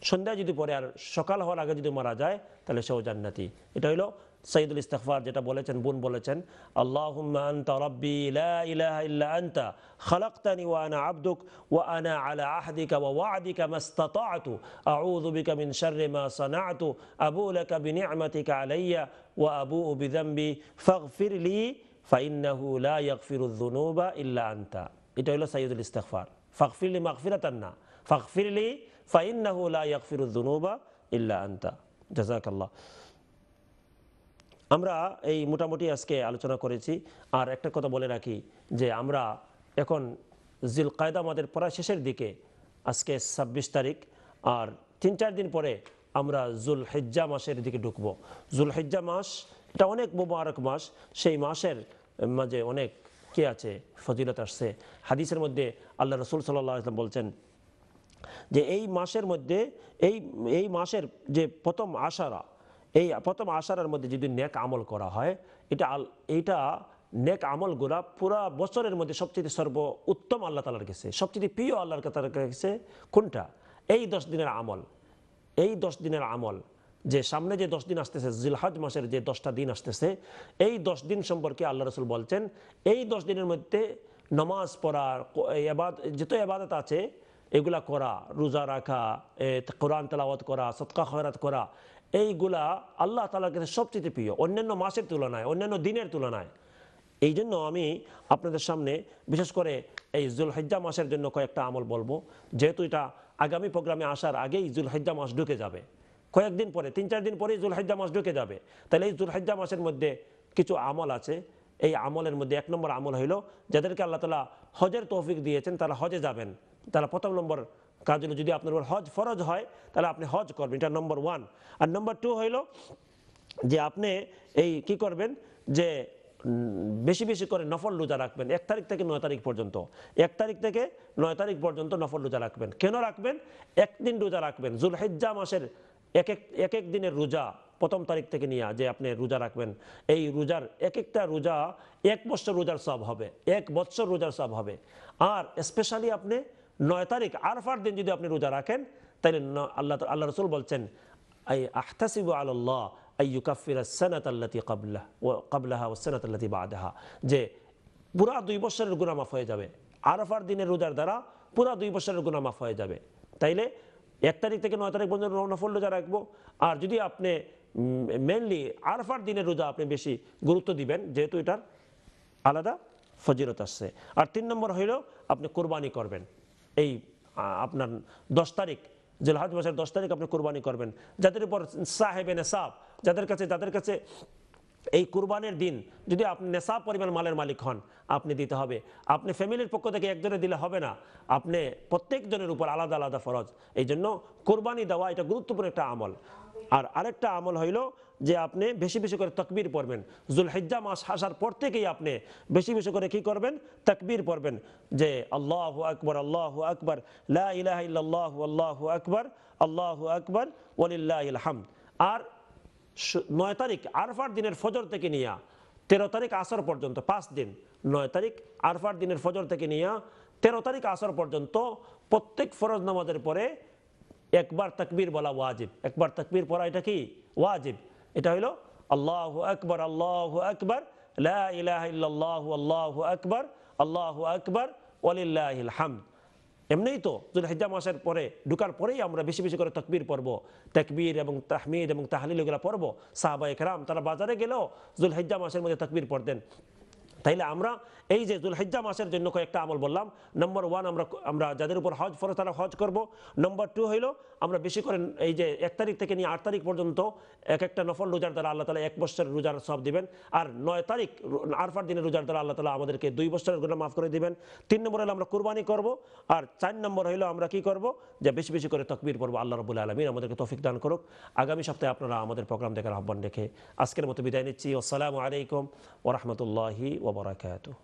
সন্ধ্যায় যদি পরে আর সকাল হওয়ার আগে যদি মারা যায় তাহলে সেও জান্নাতি এটা হলো সঈদুল ইস্তেকফার যেটা বলেছেন বোন বলেছেন আল্লাহুম্মা আনতা রব্বি লা ইলাহা ইল্লা আনতা খালাকতানি ওয়া আনা আবদুক ওয়া আনা আলা আহদিকা ওয়া ওয়াদিকা মাস্তাতাতু আউযু বিকা মিন শাররি মা সানাতু আবু লাকা বিনি'মাতিকা আলাইয়া ওয়া আবু বিযামবি ফাগফির লি ফাইন্নাহু লা ইয়াগফিরু যুনুবা ইল্লা আনতা এটা হলো সঈদুল ইস্তেকফার ফাগফির লি মাগফিরাতান না ফাগফির লি ফাইন্নাহু লা ইয়াগফিরু যুনুবা ইল্লা আনতা জাযাকাল্লাহ আমরা এই মোটামুটি আজকে আলোচনা করেছি আর একটা কথা বলে রাখি যে আমরা এখন জিল কায়দা আমাদের পড়া শেষের দিকে আজকে ছাব্বিশ তারিখ আর তিন চার দিন পরে আমরা জুল হেজ্জা মাসের দিকে ঢুকবো জুল হেজ্জা মাস এটা অনেক মুবারক মাস সেই মাসের মাঝে অনেক কে আছে ফজিলত আসছে হাদিসের মধ্যে আল্লাহ রসুল সাল্লাম বলছেন যে এই মাসের মধ্যে এই এই মাসের যে প্রথম আশারা এই প্রথম আষাঢ়ের মধ্যে যদি নেক আমল করা হয় এটা এইটা নেক আমলগুলা পুরা বছরের মধ্যে সবচেয়ে সর্ব উত্তম আল্লাহ তালার কাছে সবচেয়ে প্রিয় আল্লাহর কাছে কোনটা এই দশ দিনের আমল এই দশ দিনের আমল যে সামনে যে দশ দিন আসতেছে জিলহাজ মাসের যে দশটা দিন আসতেছে এই দশ দিন সম্পর্কে আল্লাহ রসুল বলছেন এই দশ দিনের মধ্যে নমাজ পড়া এবাদ যত এবাদত আছে এগুলা করা রোজা রাখা কোরআন তেলাওয়াত করা সৎকা খয়রাত করা এইগুলা আল্লাহ তালার কাছে সবচেয়ে প্রিয় অন্যান্য মাসের তুলনায় অন্যান্য দিনের তুলনায় এই জন্য আমি আপনাদের সামনে বিশেষ করে এই হজ্জা মাসের জন্য কয়েকটা আমল বলবো যেহেতু এটা আগামী প্রোগ্রামে আসার আগেই হজ্জা মাস ঢুকে যাবে কয়েকদিন পরে তিন চার দিন পরেই হজ্জা মাস ঢুকে যাবে তাহলে এই হজ্জা মাসের মধ্যে কিছু আমল আছে এই আমলের মধ্যে এক নম্বর আমল হইল যাদেরকে আল্লাহ তালা হজের তৌফিক দিয়েছেন তারা হজে যাবেন তারা প্রথম নম্বর তার জন্য যদি আপনার উপর হজ ফরজ হয় তাহলে আপনি হজ করবেন এটা নম্বর ওয়ান আর নম্বর টু হইল যে আপনি এই কি করবেন যে বেশি বেশি করে নফল রোজা রাখবেন এক তারিখ থেকে নয় তারিখ পর্যন্ত এক তারিখ থেকে নয় তারিখ পর্যন্ত নফল রোজা রাখবেন কেন রাখবেন একদিন রোজা রাখবেন জুলহেজ্জা মাসের এক এক এক এক দিনের রোজা প্রথম তারিখ থেকে নিয়ে যে আপনি রোজা রাখবেন এই রোজার এক একটা রোজা এক বছর রোজার সব হবে এক বছর রোজার সব হবে আর স্পেশালি আপনি নয় তারিখ আরফার দিন যদি আপনি রোজা রাখেন তাহলে আল্লাহ আল্লাহ রসুল বলছেন এই আহতাসিব আল্লাহ আই ইউকাফিরা সেনাত আল্লাতি কাবলা ও কাবলাহা ও সেনাত বা বাদাহা যে পুরা দুই বছরের গুনামাফ মাফ হয়ে যাবে আরফার দিনের রোজার দ্বারা পুরা দুই বছরের গুণা মাফ হয়ে যাবে তাইলে এক তারিখ থেকে নয় তারিখ পর্যন্ত রৌনাফল রোজা রাখবো আর যদি আপনি মেনলি আরফার দিনের রোজা আপনি বেশি গুরুত্ব দিবেন যেহেতু এটার আলাদা ফজিরত আসছে আর তিন নম্বর হইল আপনি কোরবানি করবেন এই আপনার দশ তারিখ জেলহাজ মাসের দশ তারিখ আপনি কোরবানি করবেন যাদের উপর সাহেব নেশাব যাদের কাছে যাদের কাছে এই কুরবানের দিন যদি আপনি নেশা পরিমাণ মালের মালিক হন আপনি দিতে হবে আপনি ফ্যামিলির পক্ষ থেকে একজনে দিলে হবে না আপনি প্রত্যেকজনের উপর আলাদা আলাদা ফরজ এই জন্য কোরবানি দেওয়া এটা গুরুত্বপূর্ণ একটা আমল আর আরেকটা আমল হইল যে আপনি বেশি বেশি করে তকবির পড়বেন জুলহিজ্জা মাস হাসার পর থেকেই আপনি বেশি বেশি করে কি করবেন তকবির পড়বেন যে আল্লাহ আকবর আল্লাহ আকবর লাহ আল্লাহ আকবর আল্লাহ আকবর ওলিল্লাহ হামদ আর নয় তারিখ আরফার দিনের ফজর থেকে নিয়া তেরো তারিখ আসর পর্যন্ত পাঁচ দিন নয় তারিখ আরফার দিনের ফজর থেকে নিয়া তেরো তারিখ আসর পর্যন্ত প্রত্যেক ফরজ নামাজের পরে একবার তাকবির বলা ওয়াজিব একবার তাকবির পড়া এটা কি ওয়াজিব এটা হইল আল্লাহ আকবর আল্লাহ আকবর আল্লাহ আকবর আল্লাহ আকবর ওলিল্লাহিল হাম এমনিই তো যদি হেজা মাসের পরে ঢুকার পরেই আমরা বেশি বেশি করে তকবির পড়বো তকবির এবং তাহমিদ এবং তাহলিল ওগুলো পড়বো সাহাবা একরাম তারা বাজারে গেলেও জুল হেজা মাসের মধ্যে তকবির পড়তেন তাইলে আমরা এই যে জুলহিজ্জা মাসের জন্য কয়েকটা আমল বললাম নম্বর ওয়ান আমরা আমরা যাদের উপর হজ ফরজ তারা হজ করব নম্বর টু হইল আমরা বেশি করে এই যে এক তারিখ থেকে নিয়ে আট তারিখ পর্যন্ত এক একটা নফল রোজার দ্বারা আল্লাহ তালা এক বছরের রোজার সব দিবেন আর নয় তারিখ আরফার দিনের রোজার দ্বারা আল্লাহ তালা আমাদেরকে দুই বছরের গুণা মাফ করে দিবেন তিন নম্বর হলো আমরা কুরবানি করব আর চার নম্বর হইলো আমরা কি করব যে বেশি বেশি করে তকবির পড়বো আল্লাহ রবুল আলমিন আমাদেরকে তফিক দান করুক আগামী সপ্তাহে আপনারা আমাদের প্রোগ্রাম দেখার আহ্বান রেখে আজকের মতো বিদায় নিচ্ছি আসসালামু আলাইকুম ওরহমতুল্লাহি ও وبركاته